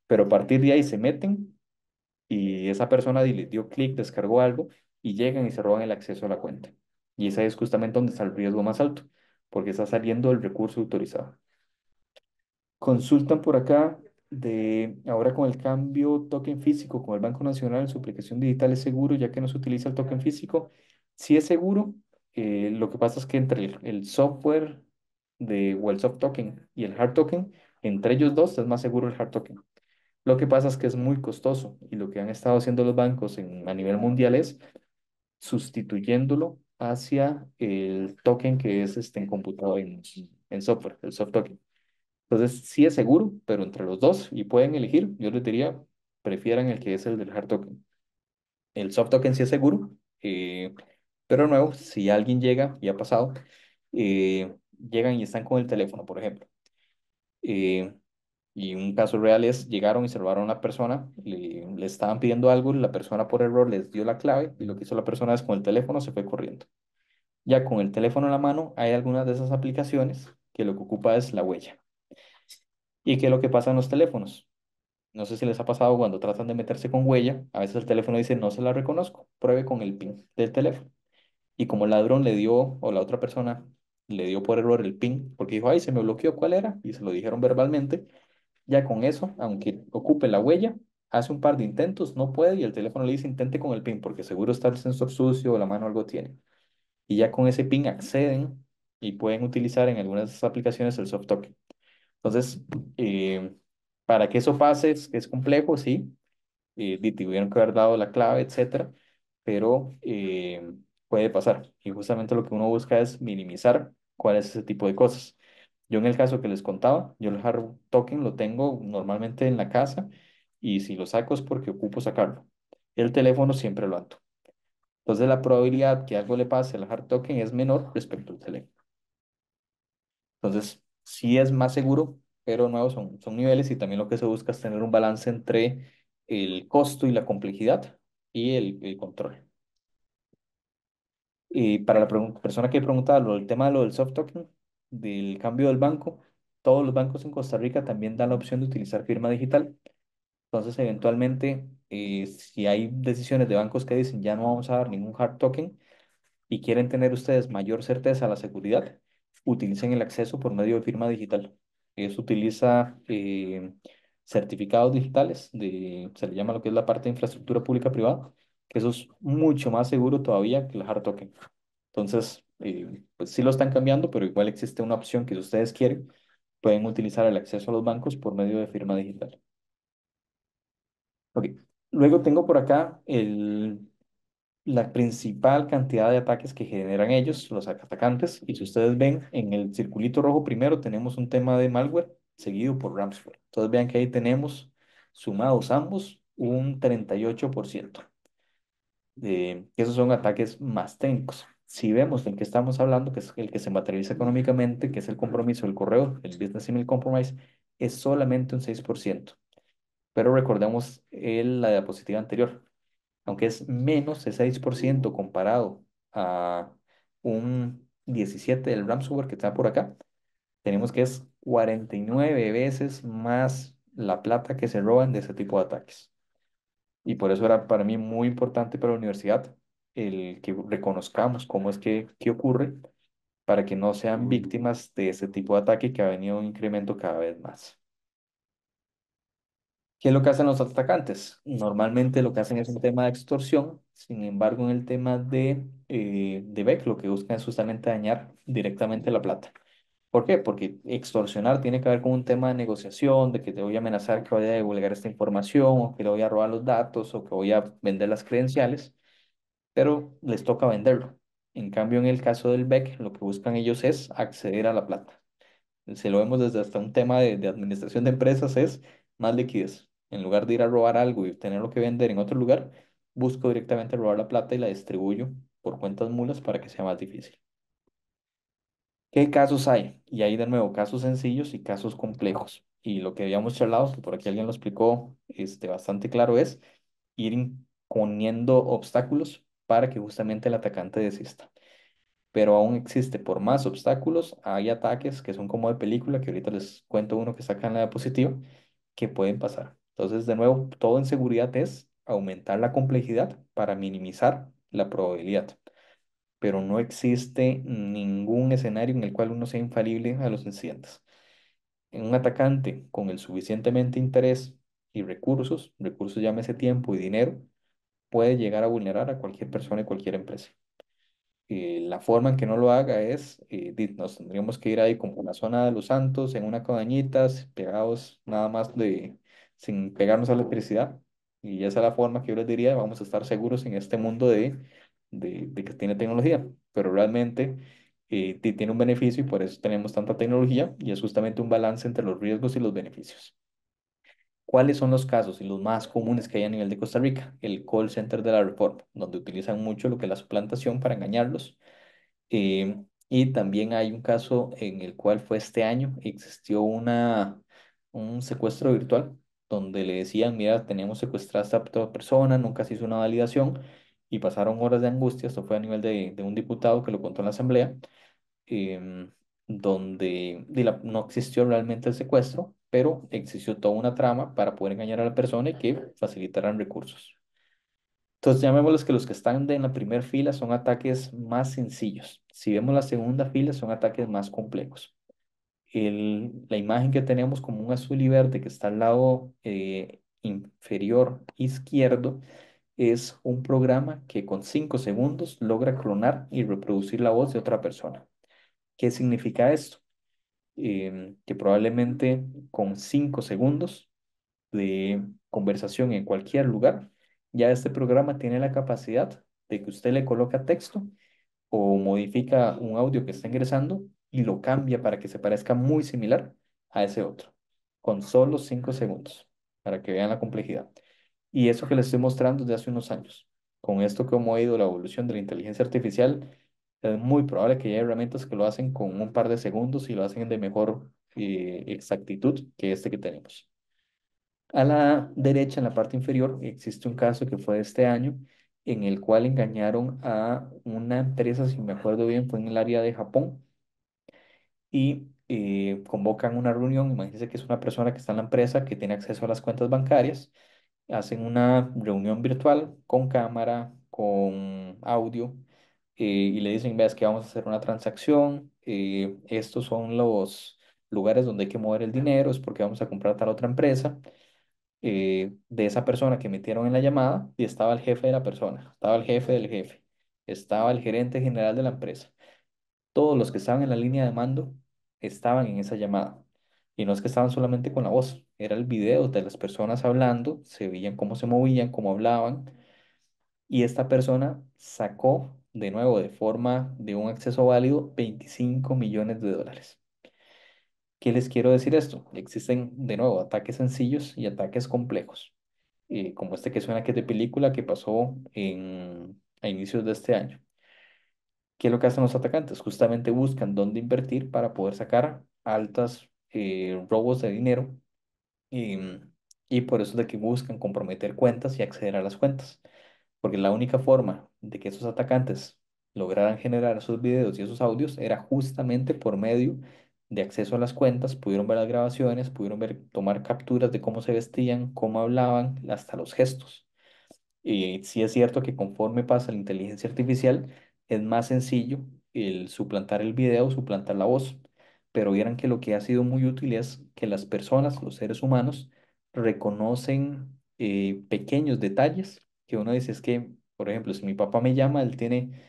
Speaker 2: Pero a partir de ahí se meten y esa persona le dio clic, descargó algo y llegan y se roban el acceso a la cuenta. Y esa es justamente donde está el riesgo más alto, porque está saliendo el recurso autorizado. Consultan por acá de ahora con el cambio token físico con el Banco Nacional, su aplicación digital es seguro, ya que no se utiliza el token físico. Si es seguro, eh, lo que pasa es que entre el, software de, o el soft token y el hard token, entre ellos dos es más seguro el hard token. Lo que pasa es que es muy costoso y lo que han estado haciendo los bancos a nivel mundial es sustituyéndolo hacia el token que es este, en computador, en software, el soft token. Entonces, sí es seguro, pero entre los dos y pueden elegir, yo les diría, prefieran el que es el del hard token. El soft token sí es seguro, eh, pero de nuevo, si alguien llega y ha pasado, eh, llegan y están con el teléfono, por ejemplo. Eh, y un caso real es, llegaron y se a una persona, le, estaban pidiendo algo, y la persona por error les dio la clave y lo que hizo la persona es con el teléfono se fue corriendo. Ya con el teléfono en la mano hay algunas de esas aplicaciones que lo que ocupa es la huella. ¿Y qué es lo que pasa en los teléfonos? No sé si les ha pasado cuando tratan de meterse con huella, a veces el teléfono dice no se la reconozco, pruebe con el PIN del teléfono. Y como el ladrón le dio, o la otra persona le dio por error el PIN, porque dijo, ay, se me bloqueó, ¿cuál era? Y se lo dijeron verbalmente, ya con eso, aunque ocupe la huella, hace un par de intentos, no puede y el teléfono le dice intente con el PIN porque seguro está el sensor sucio o la mano algo tiene. Y ya con ese PIN acceden y pueden utilizar en algunas aplicaciones el soft token. Entonces, eh, para que eso pase es, es complejo, sí, eh, que haber dado la clave, etcétera, pero eh, puede pasar. Y justamente lo que uno busca es minimizar cuál es ese tipo de cosas. Yo en el caso que les contaba, yo el hard token lo tengo normalmente en la casa y si lo saco es porque ocupo sacarlo. El teléfono siempre lo ando. Entonces la probabilidad que algo le pase al hard token es menor respecto al teléfono. Entonces, sí es más seguro, pero nuevos son, son niveles y también lo que se busca es tener un balance entre el costo y la complejidad y el, control. Y para la persona que preguntaba lo del tema de lo del soft token, del cambio del banco, todos los bancos en Costa Rica también dan la opción de utilizar firma digital. Entonces, eventualmente, eh, si hay decisiones de bancos que dicen ya no vamos a dar ningún hard token y quieren tener ustedes mayor certeza a la seguridad, utilicen el acceso por medio de firma digital. Eso utiliza eh, certificados digitales, se le llama lo que es la parte de infraestructura pública privada, que eso es mucho más seguro todavía que el hard token. Entonces, eh, pues sí lo están cambiando, pero igual existe una opción que si ustedes quieren, pueden utilizar el acceso a los bancos por medio de firma digital. luego tengo por acá el la principal cantidad de ataques que generan ellos, los atacantes. Y si ustedes ven, en el circulito rojo primero tenemos un tema de malware seguido por ransomware. Entonces vean que ahí tenemos, sumados ambos, un 38%. De, esos son ataques más técnicos. Si vemos en que estamos hablando, que es el que se materializa económicamente, que es el compromiso del correo, el Business Email Compromise, es solamente un 6%. Pero recordemos en la diapositiva anterior, aunque es menos de 6% comparado a un 17% del RAM que está por acá, tenemos que es 49 veces más la plata que se roban de ese tipo de ataques. Y por eso era para mí muy importante para la universidad el que reconozcamos cómo es que, que ocurre para que no sean víctimas de ese tipo de ataque que ha venido un incremento cada vez más. ¿Qué es lo que hacen los atacantes? Normalmente lo que hacen es un tema de extorsión, sin embargo, en el tema de, eh, de lo que buscan es justamente dañar directamente la plata. ¿Por qué? Porque extorsionar tiene que ver con un tema de negociación, de que te voy a amenazar que voy a divulgar esta información, o que le voy a robar los datos, o que voy a vender las credenciales, pero les toca venderlo. En cambio, en el caso del BEC, lo que buscan ellos es acceder a la plata. Se lo vemos desde hasta un tema de, de administración de empresas, es más liquidez. En lugar de ir a robar algo y tenerlo que vender en otro lugar, busco directamente robar la plata y la distribuyo por cuentas mulas para que sea más difícil. ¿Qué casos hay? Y ahí de nuevo casos sencillos y casos complejos. Y lo que habíamos charlado, por aquí alguien lo explicó este, bastante claro, es ir poniendo obstáculos para que justamente el atacante desista. Pero aún existe, por más obstáculos, hay ataques que son como de película, que ahorita les cuento uno que sacan la diapositiva, que pueden pasar. Entonces, de nuevo, todo en seguridad es aumentar la complejidad para minimizar la probabilidad. Pero no existe ningún escenario en el cual uno sea infalible a los incidentes. un atacante con el suficientemente interés y recursos, recursos llámese tiempo y dinero, puede llegar a vulnerar a cualquier persona y cualquier empresa. Eh, la forma en que no lo haga es, eh, nos tendríamos que ir ahí como una la zona de los santos, en una cabañita, pegados nada más de sin pegarnos a la electricidad. Y esa es la forma que yo les diría, vamos a estar seguros en este mundo de, de, que tiene tecnología, pero realmente eh, tiene un beneficio y por eso tenemos tanta tecnología y es justamente un balance entre los riesgos y los beneficios. ¿Cuáles son los casos y los más comunes que hay a nivel de Costa Rica? El call center de la reforma, donde utilizan mucho lo que es la suplantación para engañarlos. Eh, y también hay un caso en el cual fue este año, existió una, un secuestro virtual donde le decían, mira, tenemos secuestrada a esta persona, nunca se hizo una validación, y pasaron horas de angustia, esto fue a nivel de, un diputado que lo contó en la asamblea, em, donde no existió realmente el secuestro, pero existió toda una trama para poder engañar a la persona y que facilitaran recursos. Entonces llamémoslos que los que están en la primera fila son ataques más sencillos. Si vemos la segunda fila son ataques más complejos la imagen que tenemos como un azul y verde que está al lado eh, inferior izquierdo es un programa que con 5 segundos logra clonar y reproducir la voz de otra persona. ¿Qué significa esto? Em, que probablemente con 5 segundos de conversación en cualquier lugar, ya este programa tiene la capacidad de que usted le coloca texto o modifica un audio que está ingresando y lo cambia para que se parezca muy similar a ese otro, con solo cinco segundos, para que vean la complejidad. Y eso que les estoy mostrando desde hace unos años. Con esto que hemos ido la evolución de la inteligencia artificial, es muy probable que haya herramientas que lo hacen con un par de segundos y lo hacen de mejor eh, exactitud que este que tenemos. A la derecha, en la parte inferior, existe un caso que fue este año en el cual engañaron a una empresa, si me acuerdo bien, fue en el área de Japón, y eh, convocan una reunión. Imagínense que es una persona que está en la empresa, que tiene acceso a las cuentas bancarias. Hacen una reunión virtual con cámara, con audio, eh, y le dicen, veas que vamos a hacer una transacción, eh, estos son los lugares donde hay que mover el dinero, es porque vamos a comprar tal otra empresa. de esa persona que metieron en la llamada y estaba el jefe de la persona, estaba el jefe del jefe, estaba el gerente general de la empresa todos los que estaban en la línea de mando estaban en esa llamada. Y no es que estaban solamente con la voz, era el video de las personas hablando, se veían cómo se movían, cómo hablaban. Y esta persona sacó de nuevo de forma de un acceso válido 25 millones de dólares. ¿Qué les quiero decir esto? Existen de nuevo ataques sencillos y ataques complejos, eh, como este que suena que es de película que pasó en, a inicios de este año. ¿Qué es lo que hacen los atacantes? Justamente buscan dónde invertir para poder sacar altas eh, robos de dinero em, y, por eso de que buscan comprometer cuentas y acceder a las cuentas. Porque la única forma de que esos atacantes lograran generar esos videos y esos audios era justamente por medio de acceso a las cuentas, pudieron ver las grabaciones, pudieron ver, tomar capturas de cómo se vestían, cómo hablaban, hasta los gestos. Y sí es cierto que conforme pasa la inteligencia artificial, es más sencillo el suplantar el video, suplantar la voz. Pero vieran que lo que ha sido muy útil es que las personas, los seres humanos, reconocen eh, pequeños detalles que uno dice es que, por ejemplo, si mi papá me llama, él tiene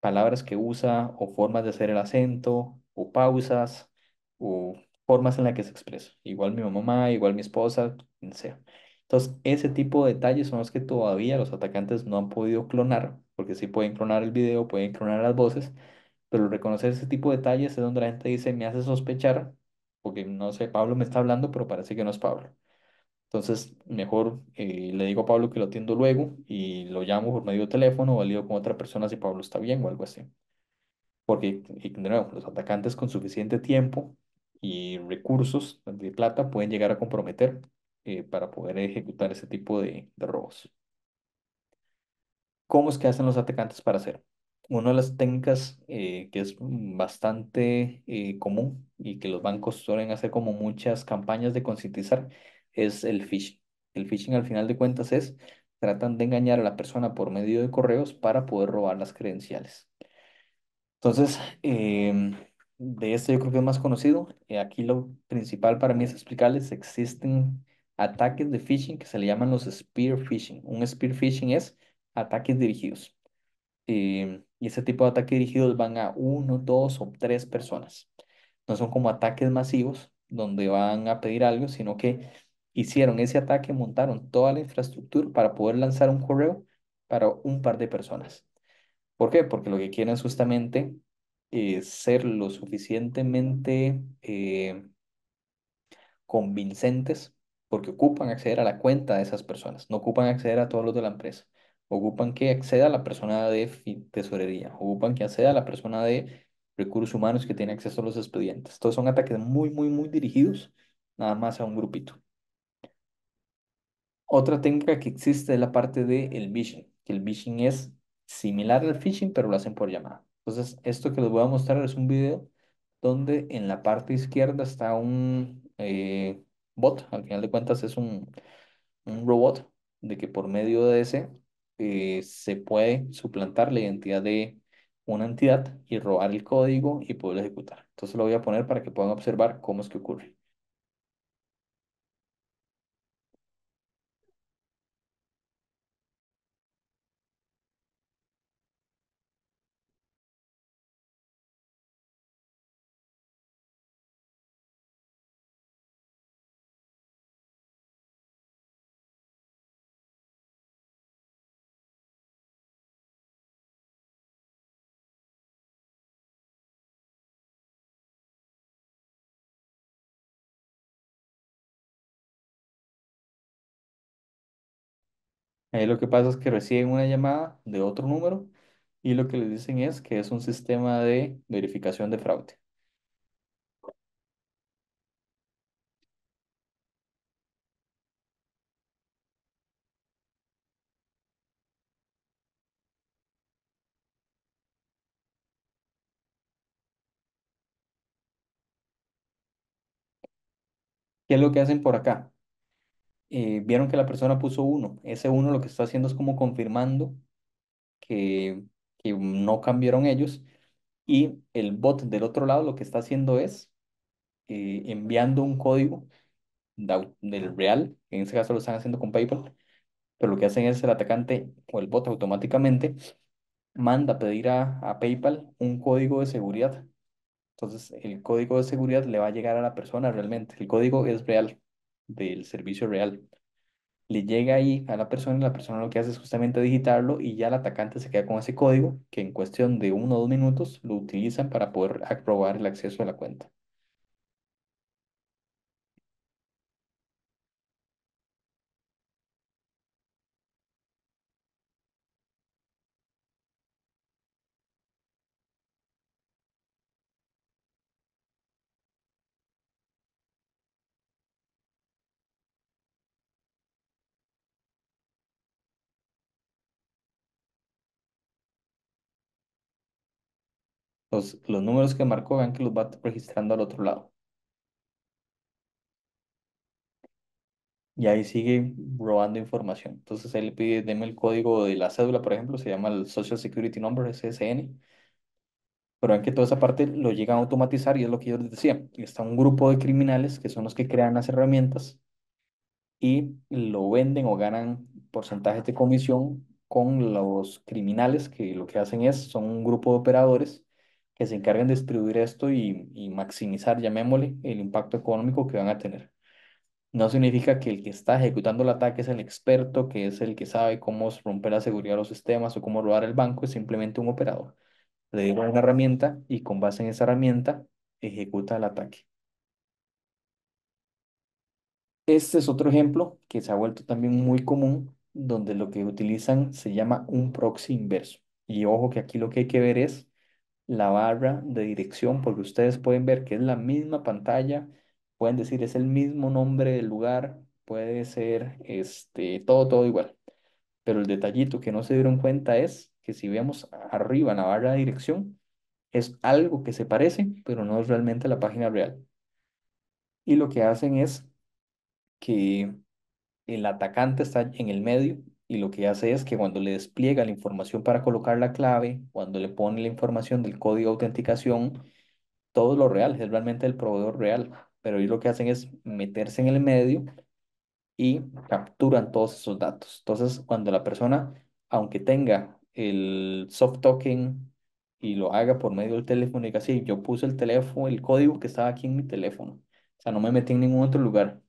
Speaker 2: palabras que usa o formas de hacer el acento o pausas o formas en las que se expresa. Igual mi mamá, igual mi esposa, quien sea. Entonces, ese tipo de detalles son los que todavía los atacantes no han podido clonar porque sí pueden clonar el video, pueden clonar las voces, pero reconocer ese tipo de detalles es donde la gente dice, me hace sospechar, porque no sé, Pablo me está hablando, pero parece que no es Pablo. Entonces, mejor eh, le digo a Pablo que lo atiendo luego y lo llamo por medio de teléfono o valido con otra persona si Pablo está bien o algo así. Porque, de nuevo, los atacantes con suficiente tiempo y recursos de plata pueden llegar a comprometer eh, para poder ejecutar ese tipo de robos. ¿Cómo es que hacen los atacantes para hacer? Una de las técnicas eh, que es bastante eh, común y que los bancos suelen hacer como muchas campañas de concientizar es el phishing. El phishing al final de cuentas es tratan de engañar a la persona por medio de correos para poder robar las credenciales. Entonces, em, de esto yo creo que es más conocido. Eh, aquí lo principal para mí es explicarles, existen ataques de phishing que se le llaman los spear phishing. Un spear phishing es ataques dirigidos. Em, y ese tipo de ataques dirigidos van a uno, dos o tres personas. No son como ataques masivos donde van a pedir algo, sino que hicieron ese ataque, montaron toda la infraestructura para poder lanzar un correo para un par de personas. ¿Por qué? Porque lo que quieren es justamente es eh, ser lo suficientemente eh, convincentes porque ocupan acceder a la cuenta de esas personas, no ocupan acceder a todos los de la empresa ocupan que acceda a la persona de tesorería, ocupan que acceda a la persona de recursos humanos que tiene acceso a los expedientes. Todos son ataques muy, muy, muy dirigidos, nada más a un grupito. Otra técnica que existe es la parte del el phishing, que el phishing es similar al phishing, pero lo hacen por llamada. Entonces, esto que les voy a mostrar es un video donde en la parte izquierda está un eh, bot, al final de cuentas es un, un robot, de que por medio de ese eh, se puede suplantar la identidad de una entidad y robar el código y poderlo ejecutar. Entonces lo voy a poner para que puedan observar cómo es que ocurre. Ahí lo que pasa es que reciben una llamada de otro número y lo que les dicen es que es un sistema de verificación de fraude. ¿Qué es lo que hacen por acá? Eh, vieron que la persona puso uno. Ese uno lo que está haciendo es como confirmando que, no cambiaron ellos. Y el bot del otro lado lo que está haciendo es eh, enviando un código del real, en este caso lo están haciendo con PayPal, pero lo que hacen es el atacante o el bot automáticamente manda a pedir a, a PayPal un código de seguridad. Entonces el código de seguridad le va a llegar a la persona realmente, el código es real del servicio real. Le llega ahí a la persona y la persona lo que hace es justamente digitarlo y ya el atacante se queda con ese código que en cuestión de uno o dos minutos lo utilizan para poder aprobar el acceso a la cuenta. Los, números que marcó, vean que los va registrando al otro lado. Y ahí sigue robando información. Entonces él le pide, deme el código de la cédula, por ejemplo, se llama el Social Security Number, SSN. Pero ven que toda esa parte lo llegan a automatizar y es lo que yo les decía. Está un grupo de criminales que son los que crean las herramientas y lo venden o ganan porcentajes de comisión con los criminales que lo que hacen es, son un grupo de operadores que se encarguen de distribuir esto y, maximizar, llamémosle, el impacto económico que van a tener. No significa que el que está ejecutando el ataque es el experto, que es el que sabe cómo romper la seguridad de los sistemas o cómo robar el banco, es simplemente un operador. Le digo una herramienta y con base en esa herramienta ejecuta el ataque. Este es otro ejemplo que se ha vuelto también muy común, donde lo que utilizan se llama un proxy inverso. Y ojo que aquí lo que hay que ver es la barra de dirección, porque ustedes pueden ver que es la misma pantalla, pueden decir es el mismo nombre del lugar, puede ser este, todo, todo igual. Pero el detallito que no se dieron cuenta es que si vemos arriba la barra de dirección, es algo que se parece, pero no es realmente la página real. Y lo que hacen es que el atacante está en el medio y lo que hace es que cuando le despliega la información para colocar la clave, cuando le pone la información del código de autenticación, todo lo real, es realmente el proveedor real, pero ellos lo que hacen es meterse en el medio y capturan todos esos datos. Entonces, cuando la persona, aunque tenga el soft token y lo haga por medio del teléfono, diga, sí, yo puse el teléfono, el código que estaba aquí en mi teléfono, o sea, no me metí en ningún otro lugar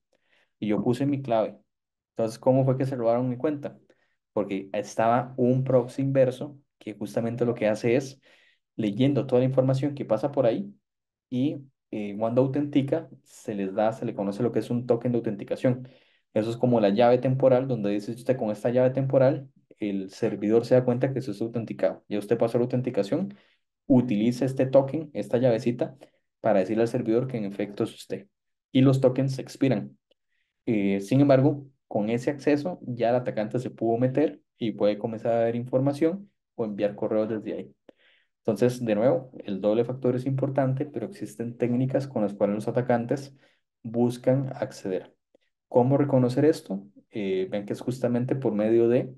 Speaker 2: y yo puse mi clave. Entonces, ¿cómo fue que se robaron mi cuenta? porque estaba un proxy inverso que justamente lo que hace es leyendo toda la información que pasa por ahí y eh, cuando autentica se les da, se le conoce lo que es un token de autenticación. Eso es como la llave temporal donde dice usted con esta llave temporal el servidor se da cuenta que eso es autenticado. Ya usted pasó la autenticación, utiliza este token, esta llavecita, para decirle al servidor que en efecto es usted. Y los tokens se expiran. Eh, sin embargo, con ese acceso ya el atacante se pudo meter y puede comenzar a ver información o enviar correos desde ahí. Entonces, de nuevo, el doble factor es importante, pero existen técnicas con las cuales los atacantes buscan acceder. ¿Cómo reconocer esto? Eh, ven que es justamente por medio de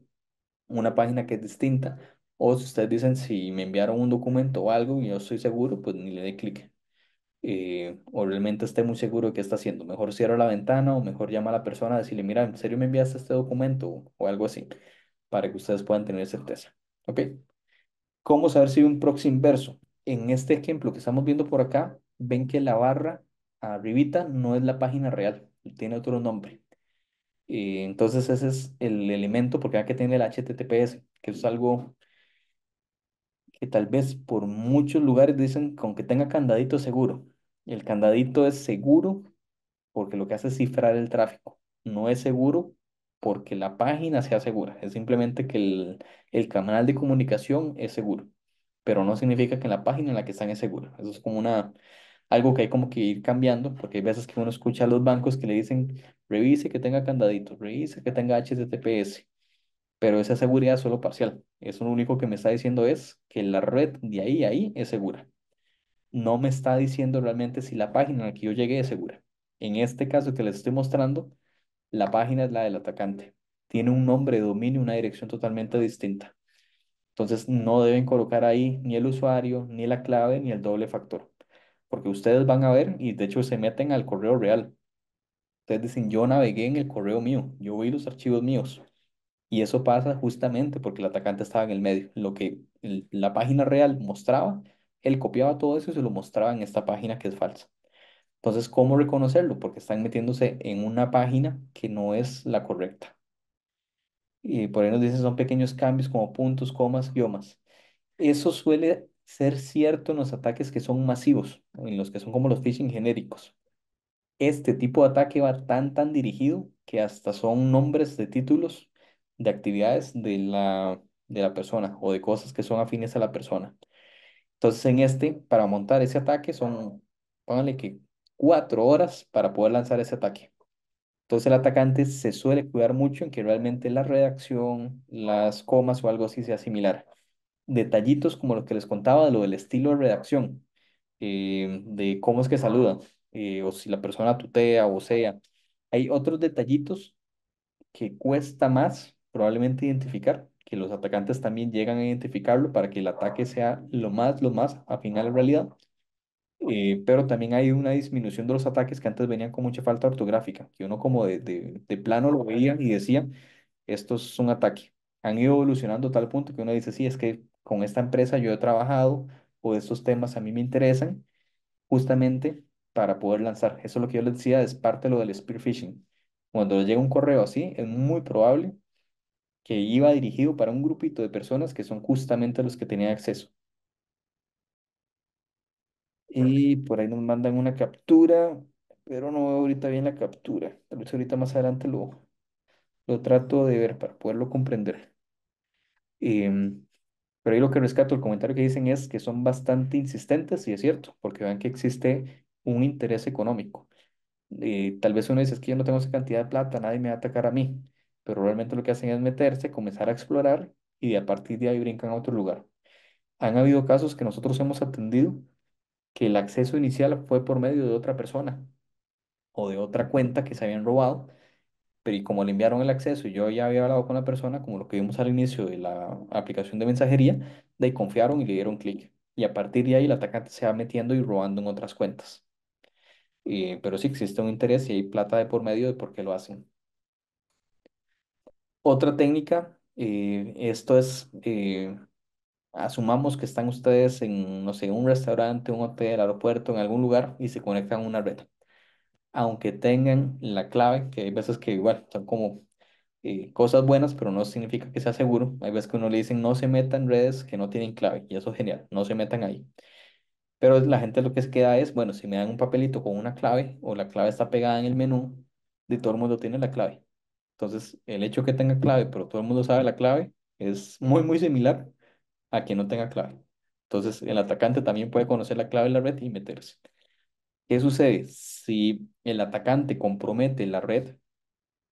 Speaker 2: una página que es distinta. O si ustedes dicen, si me enviaron un documento o algo y yo estoy seguro, pues ni le dé clic eh, esté muy seguro de qué está haciendo. Mejor cierra la ventana o mejor llama a la persona a decirle, mira, ¿en serio me enviaste este documento? o algo así, para que ustedes puedan tener certeza. ¿Ok? ¿Cómo saber si un proxy inverso? En este ejemplo que estamos viendo por acá, ven que la barra arribita no es la página real, tiene otro nombre. Eh, entonces ese es el elemento porque acá tiene el HTTPS, que es algo que tal vez por muchos lugares dicen con que tenga candadito seguro. El candadito es seguro porque lo que hace es cifrar el tráfico. No es seguro porque la página sea segura. Es simplemente que el, canal de comunicación es seguro. Pero no significa que la página en la que están es segura. Eso es como una, algo que hay como que ir cambiando, porque hay veces que uno escucha a los bancos que le dicen, revise que tenga candadito, revise que tenga HTTPS, pero esa seguridad es solo parcial. Eso lo único que me está diciendo es que la red de ahí a ahí es segura no me está diciendo realmente si la página en la que yo llegué es segura. En este caso que les estoy mostrando, la página es la del atacante. Tiene un nombre de dominio, una dirección totalmente distinta. Entonces, no deben colocar ahí ni el usuario, ni la clave, ni el doble factor. Porque ustedes van a ver, y de hecho se meten al correo real. Ustedes dicen, yo navegué en el correo mío, yo vi los archivos míos. Y eso pasa justamente porque el atacante estaba en el medio. Lo que la página real mostraba él copiaba todo eso y se lo mostraba en esta página que es falsa. Entonces, ¿cómo reconocerlo? Porque están metiéndose en una página que no es la correcta. Y por ahí nos dicen, son pequeños cambios como puntos, comas, guiomas. Eso suele ser cierto en los ataques que son masivos, en los que son como los phishing genéricos. Este tipo de ataque va tan, tan dirigido que hasta son nombres de títulos de actividades de la, de la persona o de cosas que son afines a la persona. Entonces en este, para montar ese ataque son, pónganle que cuatro horas para poder lanzar ese ataque. Entonces el atacante se suele cuidar mucho en que realmente la redacción, las comas o algo así sea similar. Detallitos como lo que les contaba de lo del estilo de redacción, eh, de cómo es que saluda, eh, o si la persona tutea o sea. Hay otros detallitos que cuesta más probablemente identificar, que los atacantes también llegan a identificarlo para que el ataque sea lo más, lo más afinal a la realidad. Eh, pero también hay una disminución de los ataques que antes venían con mucha falta ortográfica, que uno como de, de, plano lo veía y decía, esto es un ataque. Han ido evolucionando a tal punto que uno dice, sí, es que con esta empresa yo he trabajado o estos temas a mí me interesan justamente para poder lanzar. Eso es lo que yo les decía, es parte lo del spear phishing. Cuando llega un correo así, es muy probable que iba dirigido para un grupito de personas que son justamente los que tenían acceso. Y por ahí nos mandan una captura, pero no veo ahorita bien la captura. Tal vez ahorita más adelante lo, lo trato de ver para poderlo comprender. Em, pero ahí lo que rescato, el comentario que dicen es que son bastante insistentes, y es cierto, porque vean que existe un interés económico. Eh, tal vez uno dice, es que yo no tengo esa cantidad de plata, nadie me va a atacar a mí pero realmente lo que hacen es meterse, comenzar a explorar y de a partir de ahí brincan a otro lugar. Han habido casos que nosotros hemos atendido que el acceso inicial fue por medio de otra persona o de otra cuenta que se habían robado, pero y como le enviaron el acceso y yo ya había hablado con la persona, como lo que vimos al inicio de la aplicación de mensajería, de ahí confiaron y le dieron clic. Y a partir de ahí el atacante se va metiendo y robando en otras cuentas. Eh, pero sí existe un interés y hay plata de por medio de por qué lo hacen. Otra técnica, eh, esto es, eh, asumamos que están ustedes en, no sé, un restaurante, un hotel, aeropuerto, en algún lugar y se conectan a una red. Aunque tengan la clave, que hay veces que igual son como eh, cosas buenas, pero no significa que sea seguro. Hay veces que uno le dicen no se metan en redes que no tienen clave y eso es genial, no se metan ahí. Pero la gente lo que se queda es, bueno, si me dan un papelito con una clave o la clave está pegada en el menú, de todo el tiene la clave entonces, el hecho que tenga clave, pero todo el mundo sabe la clave, es muy, muy similar a que no tenga clave. Entonces, el atacante también puede conocer la clave de la red y meterse. ¿Qué sucede? Si el atacante compromete la red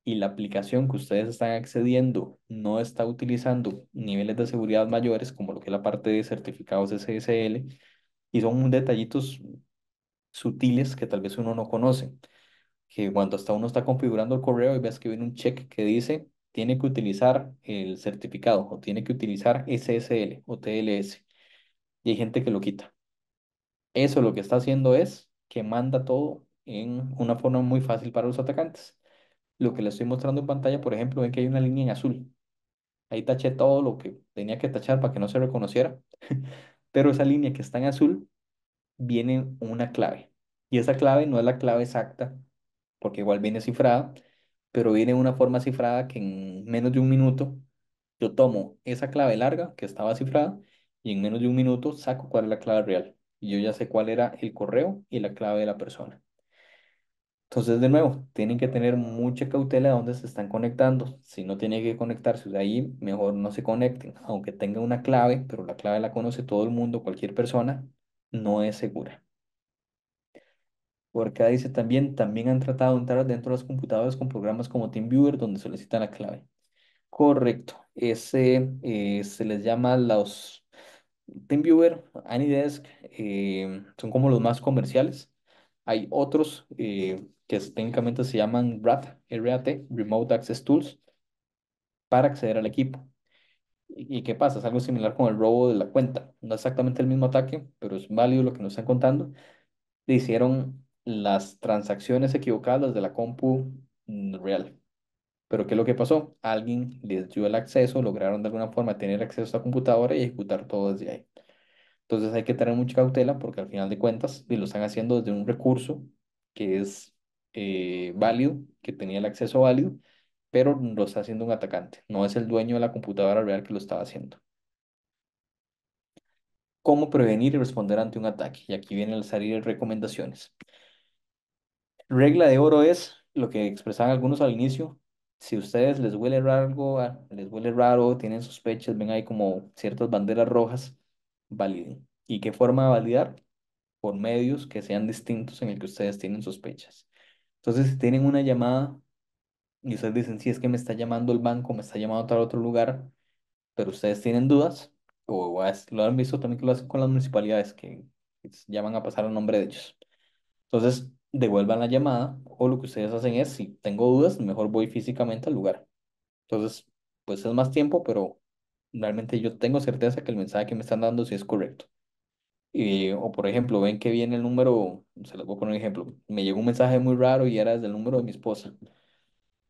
Speaker 2: y la aplicación que ustedes están accediendo no está utilizando niveles de seguridad mayores, como lo que es la parte de certificados SSL, y son detallitos sutiles que tal vez uno no conoce que cuando hasta uno está configurando el correo y ves que viene un check que dice tiene que utilizar el certificado o tiene que utilizar SSL o TLS. Y hay gente que lo quita. Eso lo que está haciendo es que manda todo en una forma muy fácil para los atacantes. Lo que les estoy mostrando en pantalla, por ejemplo, ven que hay una línea en azul. Ahí taché todo lo que tenía que tachar para que no se reconociera. *laughs* Pero esa línea que está en azul viene una clave. Y esa clave no es la clave exacta porque igual viene cifrada, pero viene de una forma cifrada que en menos de un minuto yo tomo esa clave larga que estaba cifrada y en menos de un minuto saco cuál es la clave real. Y yo ya sé cuál era el correo y la clave de la persona. Entonces, de nuevo, tienen que tener mucha cautela de dónde se están conectando. Si no tienen que conectarse de ahí, mejor no se conecten. Aunque tenga una clave, pero la clave la conoce todo el mundo, cualquier persona, no es segura. Porque dice también, también han tratado de entrar dentro de los computadores con programas como TeamViewer donde solicitan la clave. Correcto. Ese eh, se les llama los TeamViewer, AnyDesk, eh, son como los más comerciales. Hay otros eh, que técnicamente se llaman RAT, Remote Access Tools, para acceder al equipo. ¿Y qué pasa? Es algo similar con el robo de la cuenta. No exactamente el mismo ataque, pero es válido lo que nos están contando. Le hicieron las transacciones equivocadas, de la compu mm, real. Pero ¿qué es lo que pasó? Alguien les dio el acceso, lograron de alguna forma tener acceso a esta computadora y ejecutar todo desde ahí. Entonces hay que tener mucha cautela porque al final de cuentas lo están haciendo desde un recurso que es eh, válido, que tenía el acceso válido, pero lo está haciendo un atacante. No es el dueño de la computadora real que lo estaba haciendo. ¿Cómo prevenir y responder ante un ataque? Y aquí vienen las salir recomendaciones. Regla de oro es lo que expresaban algunos al inicio. Si ustedes les huele raro algo, les huele raro, tienen sospechas, ven ahí como ciertas banderas rojas, validen. ¿Y qué forma de validar? Por medios que sean distintos en el que ustedes tienen sospechas. Entonces, si tienen una llamada y ustedes dicen, si es que me está llamando el banco, me está llamando tal otro lugar, pero ustedes tienen dudas, o lo han visto también que lo hacen con las municipalidades, que llaman a pasar el nombre de ellos. Entonces, devuelvan la llamada o lo que ustedes hacen es, si tengo dudas, mejor voy físicamente al lugar. Entonces, pues es más tiempo, pero realmente yo tengo certeza que el mensaje que me están dando sí es correcto. o por ejemplo, ven que viene el número, se les voy con un ejemplo, me llegó un mensaje muy raro y era desde el número de mi esposa.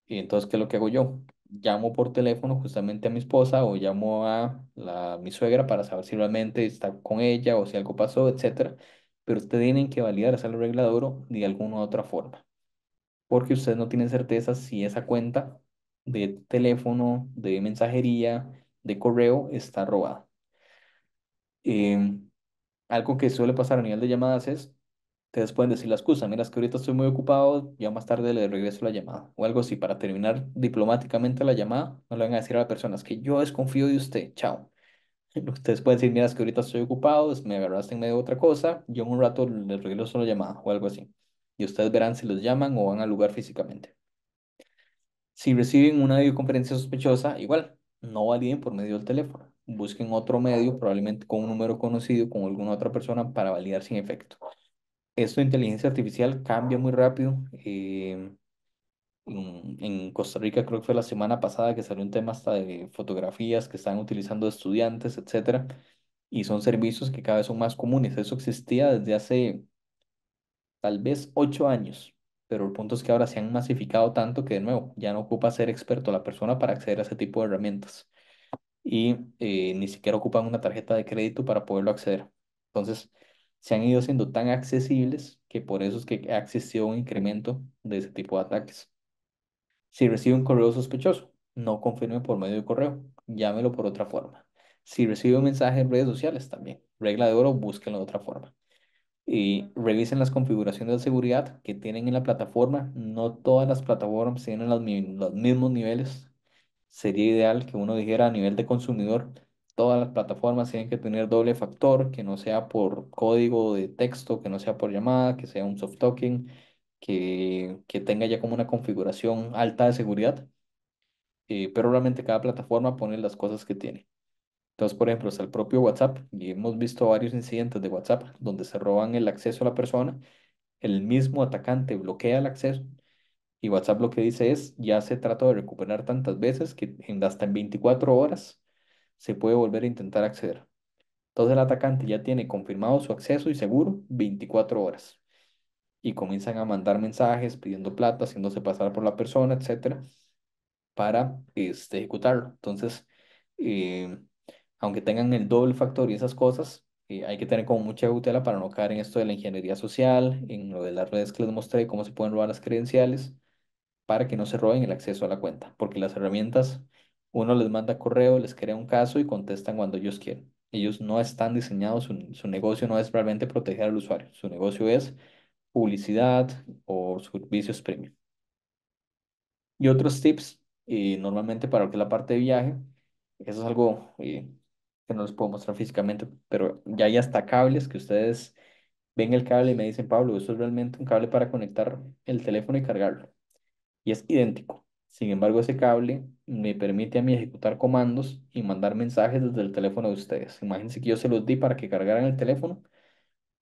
Speaker 2: Y entonces, ¿qué es lo que hago yo? Llamo por teléfono justamente a mi esposa o llamo a la, mi suegra para saber si realmente está con ella o si algo pasó, etcétera pero ustedes tienen que validar esa regla de oro de alguna u otra forma, porque ustedes no tienen certeza si esa cuenta de teléfono, de mensajería, de correo está robada. Em, algo que suele pasar a nivel de llamadas es, ustedes pueden decir la excusa, mira, es que ahorita estoy muy ocupado, ya más tarde le regreso la llamada, o algo así, para terminar diplomáticamente la llamada, no le van a decir a las personas que yo desconfío de usted, chao. Ustedes pueden decir, mira, es que ahorita estoy ocupado, me agarraste en medio de otra cosa, yo en un rato les regreso la llamada o algo así. Y ustedes verán si los llaman o van al lugar físicamente. Si reciben una videoconferencia sospechosa, igual, no validen por medio del teléfono. Busquen otro medio, probablemente con un número conocido, con alguna otra persona, para validar sin efecto. Esto de inteligencia artificial cambia muy rápido. Eh, en Costa Rica, creo que fue la semana pasada que salió un tema hasta de fotografías que están utilizando estudiantes, etcétera, y son servicios que cada vez son más comunes. Eso existía desde hace tal vez ocho años, pero el punto es que ahora se han masificado tanto que de nuevo ya no ocupa ser experto la persona para acceder a ese tipo de herramientas y eh, ni siquiera ocupan una tarjeta de crédito para poderlo acceder. Entonces, se han ido siendo tan accesibles que por eso es que ha existido un incremento de ese tipo de ataques. Si recibe un correo sospechoso, no confirme por medio de correo, llámelo por otra forma. Si recibe un mensaje en redes sociales también, regla de oro, búsquenlo de otra forma. Y revisen las configuraciones de seguridad que tienen en la plataforma. No todas las plataformas tienen los, los mismos niveles. Sería ideal que uno dijera a nivel de consumidor, todas las plataformas tienen que tener doble factor, que no sea por código de texto, que no sea por llamada, que sea un soft token, que, tenga ya como una configuración alta de seguridad, eh, pero realmente cada plataforma pone las cosas que tiene. Entonces, por ejemplo, está el propio WhatsApp y hemos visto varios incidentes de WhatsApp donde se roban el acceso a la persona, el mismo atacante bloquea el acceso y WhatsApp lo que dice es, ya se trató de recuperar tantas veces que hasta en 24 horas se puede volver a intentar acceder. Entonces el atacante ya tiene confirmado su acceso y seguro 24 horas y comienzan a mandar mensajes pidiendo plata, haciéndose pasar por la persona, etcétera, para este, ejecutarlo. Entonces, eh, aunque tengan el doble factor y esas cosas, eh, hay que tener como mucha cautela para no caer en esto de la ingeniería social, en lo de las redes que les mostré, cómo se pueden robar las credenciales, para que no se roben el acceso a la cuenta, porque las herramientas, uno les manda correo, les crea un caso y contestan cuando ellos quieren. Ellos no están diseñados, su negocio no es realmente proteger al usuario, su negocio es publicidad o servicios premium. Y otros tips, eh, normalmente para lo que la parte de viaje, eso es algo eh, que no les puedo mostrar físicamente, pero ya hay hasta cables que ustedes ven el cable y me dicen, Pablo, eso es realmente un cable para conectar el teléfono y cargarlo. Y es idéntico. Sin embargo, ese cable me permite a mí ejecutar comandos y mandar mensajes desde el teléfono de ustedes. Imagínense que yo se los di para que cargaran el teléfono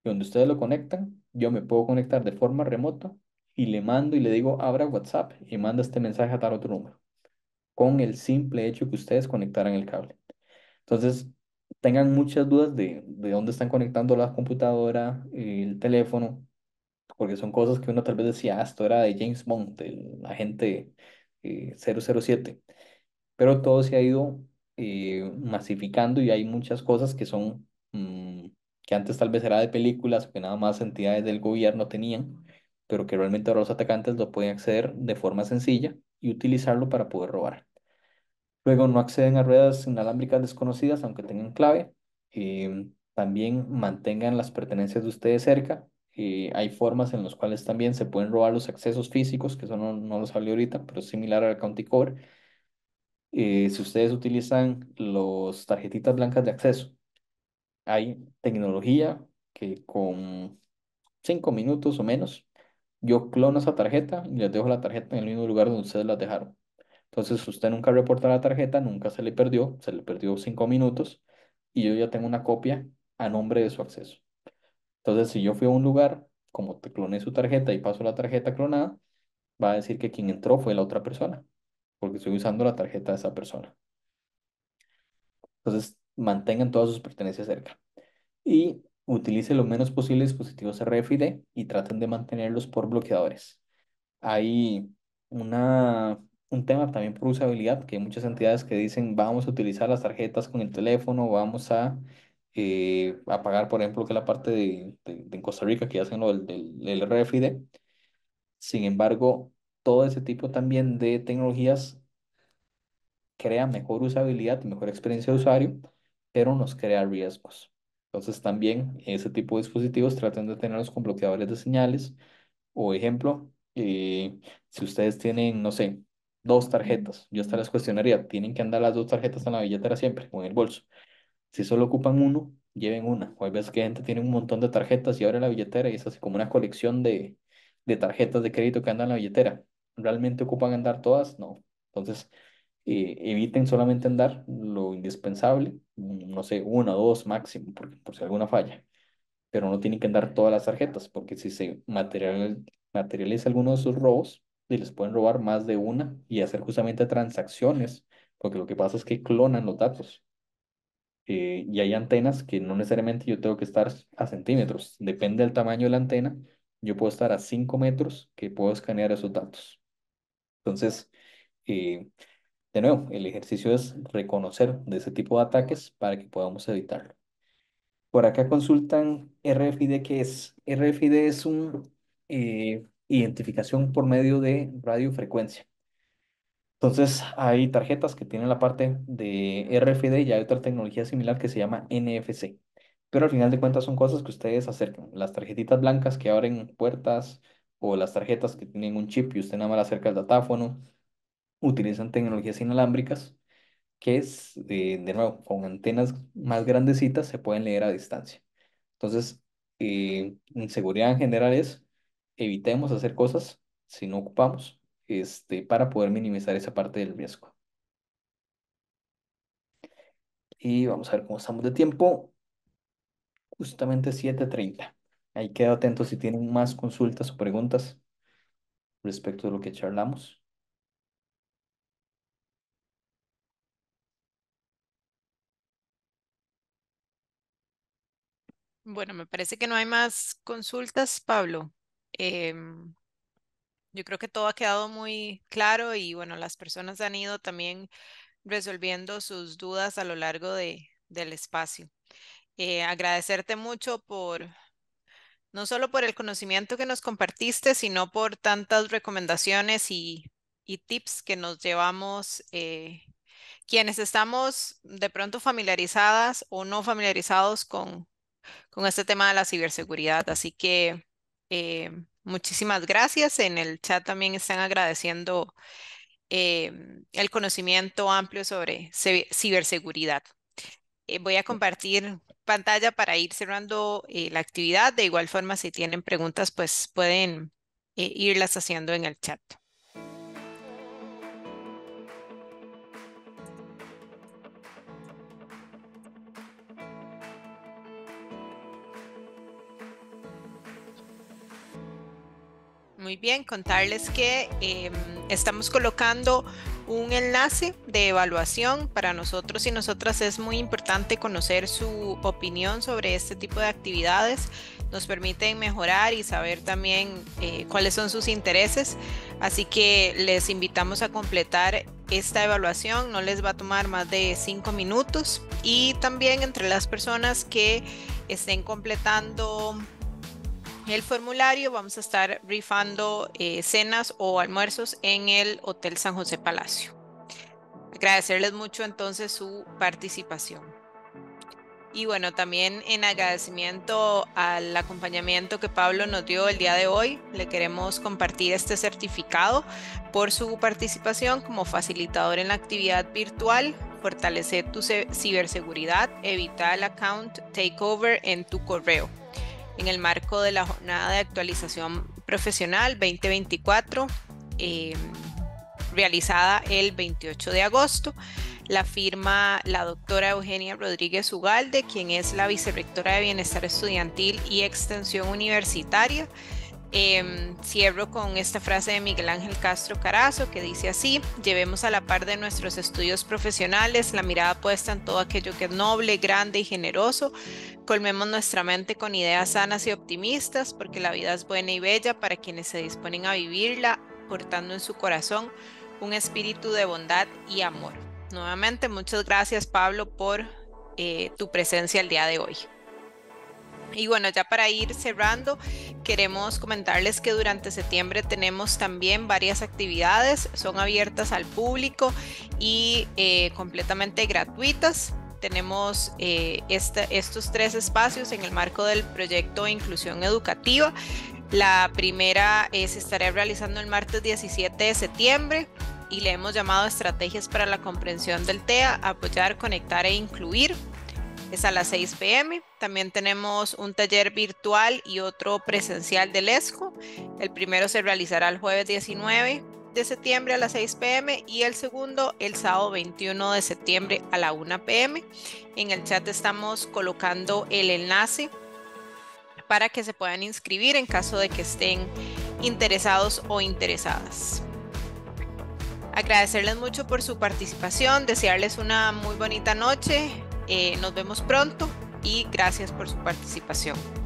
Speaker 2: donde ustedes lo conectan, yo me puedo conectar de forma remota y le mando y le digo, abra WhatsApp y manda este mensaje a tal otro número, con el simple hecho que ustedes conectaran el cable. Entonces, tengan muchas dudas de, dónde están conectando la computadora, el teléfono, porque son cosas que uno tal vez decía, ah, esto era de James Bond, el agente 007, eh, pero todo se ha ido eh, masificando y hay muchas cosas que son... Mm, que antes tal vez era de películas, o que nada más entidades del gobierno tenían, pero que realmente ahora los atacantes lo pueden acceder de forma sencilla y utilizarlo para poder robar. Luego no acceden a ruedas inalámbricas desconocidas, aunque tengan clave. Em, también mantengan las pertenencias de ustedes cerca. Eh, hay formas en las cuales también se pueden robar los accesos físicos, que eso no, lo los ahorita, pero es similar al County Core. Eh, si ustedes utilizan las tarjetitas blancas de acceso, hay tecnología que con cinco minutos o menos, yo clono esa tarjeta y les dejo la tarjeta en el mismo lugar donde ustedes la dejaron. Entonces usted nunca reporta la tarjeta, nunca se le perdió, se le perdió cinco minutos y yo ya tengo una copia a nombre de su acceso. Entonces si yo fui a un lugar, como te cloné su tarjeta y paso la tarjeta clonada, va a decir que quien entró fue la otra persona, porque estoy usando la tarjeta de esa persona. Entonces mantengan todas sus pertenencias cerca. Y utilicen lo menos posible dispositivos RFID y traten de mantenerlos por bloqueadores. Hay una, un tema también por usabilidad, que hay muchas entidades que dicen vamos a utilizar las tarjetas con el teléfono, vamos a, eh, pagar, por ejemplo, que la parte de, Costa Rica que hacen lo del, del, RFID. Sin embargo, todo ese tipo también de tecnologías crea mejor usabilidad y mejor experiencia de usuario pero nos crea riesgos. Entonces también ese tipo de dispositivos traten de tenerlos con bloqueadores de señales. O ejemplo, eh, si ustedes tienen, no sé, dos tarjetas, yo hasta les cuestionaría, tienen que andar las dos tarjetas en la billetera siempre con el bolso. Si solo ocupan uno, lleven una. O hay veces que gente tiene un montón de tarjetas y abre la billetera y es así como una colección de, de tarjetas de crédito que andan en la billetera. ¿Realmente ocupan andar todas? No. Entonces, eviten solamente andar lo indispensable, mm, no sé, una o dos máximo, por, por si alguna falla, pero no tienen que andar todas las tarjetas, porque si se materializa alguno de sus robos, les pueden robar más de una y hacer justamente transacciones, porque lo que pasa es que clonan los datos. Eh, y hay antenas que no necesariamente yo tengo que estar a centímetros, depende del tamaño de la antena, yo puedo estar a cinco metros que puedo escanear esos datos. Entonces, eh, de nuevo, el ejercicio es reconocer de ese tipo de ataques para que podamos evitarlo. Por acá consultan RFID, e, ¿qué es? RFID e es una eh, identificación por medio de radiofrecuencia. Entonces, hay tarjetas que tienen la parte de RFID e y hay otra tecnología similar que se llama NFC. Pero al final de cuentas son cosas que ustedes acercan. Las tarjetitas blancas que abren puertas o las tarjetas que tienen un chip y usted nada más acerca el datáfono utilizan tecnologías inalámbricas que es, eh, de nuevo, con antenas más grandecitas se pueden leer a distancia. Entonces, eh, en seguridad en general es evitemos hacer cosas si no ocupamos este, para poder minimizar esa parte del riesgo. Y vamos a ver cómo estamos de tiempo. Justamente 7.30. Ahí quedo atento si tienen más consultas o preguntas respecto de lo que charlamos.
Speaker 1: Bueno, me parece que no hay más consultas, Pablo. Em, yo creo que todo ha quedado muy claro y bueno, las personas han ido también resolviendo sus dudas a lo largo de, del espacio. Eh, agradecerte mucho por, no solo por el conocimiento que nos compartiste, sino por tantas recomendaciones y, tips que nos llevamos eh, quienes estamos de pronto familiarizadas o no familiarizados con, con este tema de la ciberseguridad. Así que eh, muchísimas gracias. En el chat también están agradeciendo eh, el conocimiento amplio sobre ciberseguridad. Eh, voy a compartir pantalla para ir cerrando la actividad. De igual forma, si tienen preguntas, pues pueden irlas haciendo en el chat. Muy bien, contarles que em, estamos colocando un enlace de evaluación. Para nosotros y nosotras es muy importante conocer su opinión sobre este tipo de actividades. Nos permiten mejorar y saber también eh, cuáles son sus intereses. Así que les invitamos a completar esta evaluación. No les va a tomar más de cinco minutos. Y también entre las personas que estén completando el formulario vamos a estar rifando eh, cenas o almuerzos en el Hotel San José Palacio. Agradecerles mucho entonces su participación. Y bueno, también en agradecimiento al acompañamiento que Pablo nos dio el día de hoy, le queremos compartir este certificado por su participación como facilitador en la actividad virtual. Fortalecer tu ciberseguridad, evita el account takeover en tu correo en el marco de la jornada de actualización profesional 2024, eh, realizada el 28 de agosto. La firma la doctora Eugenia Rodríguez Ugalde, quien es la vicerrectora de Bienestar Estudiantil y Extensión Universitaria Em, cierro con esta frase de Miguel Ángel Castro Carazo que dice así, llevemos a la par de nuestros estudios profesionales la mirada puesta en todo aquello que es noble, grande y generoso, colmemos nuestra mente con ideas sanas y optimistas porque la vida es buena y bella para quienes se disponen a vivirla, portando en su corazón un espíritu de bondad y amor. Nuevamente, muchas gracias Pablo por eh, tu presencia el día de hoy. Y bueno, ya para ir cerrando, queremos comentarles que durante septiembre tenemos también varias actividades, son abiertas al público y eh, completamente gratuitas tenemos eh, estos tres espacios en el marco del proyecto Inclusión Educativa. La primera eh, se estará realizando el martes 17 de septiembre y le hemos llamado Estrategias para la Comprensión del TEA, Apoyar, Conectar e Incluir es a las 6 pm. También tenemos un taller virtual y otro presencial del ESCO. El primero se realizará el jueves 19 de septiembre a las 6 pm y el segundo el sábado 21 de septiembre a la 1 pm. En el chat estamos colocando el enlace para que se puedan inscribir en caso de que estén interesados o interesadas. Agradecerles mucho por su participación, desearles una muy bonita noche, eh, nos vemos pronto y gracias por su participación.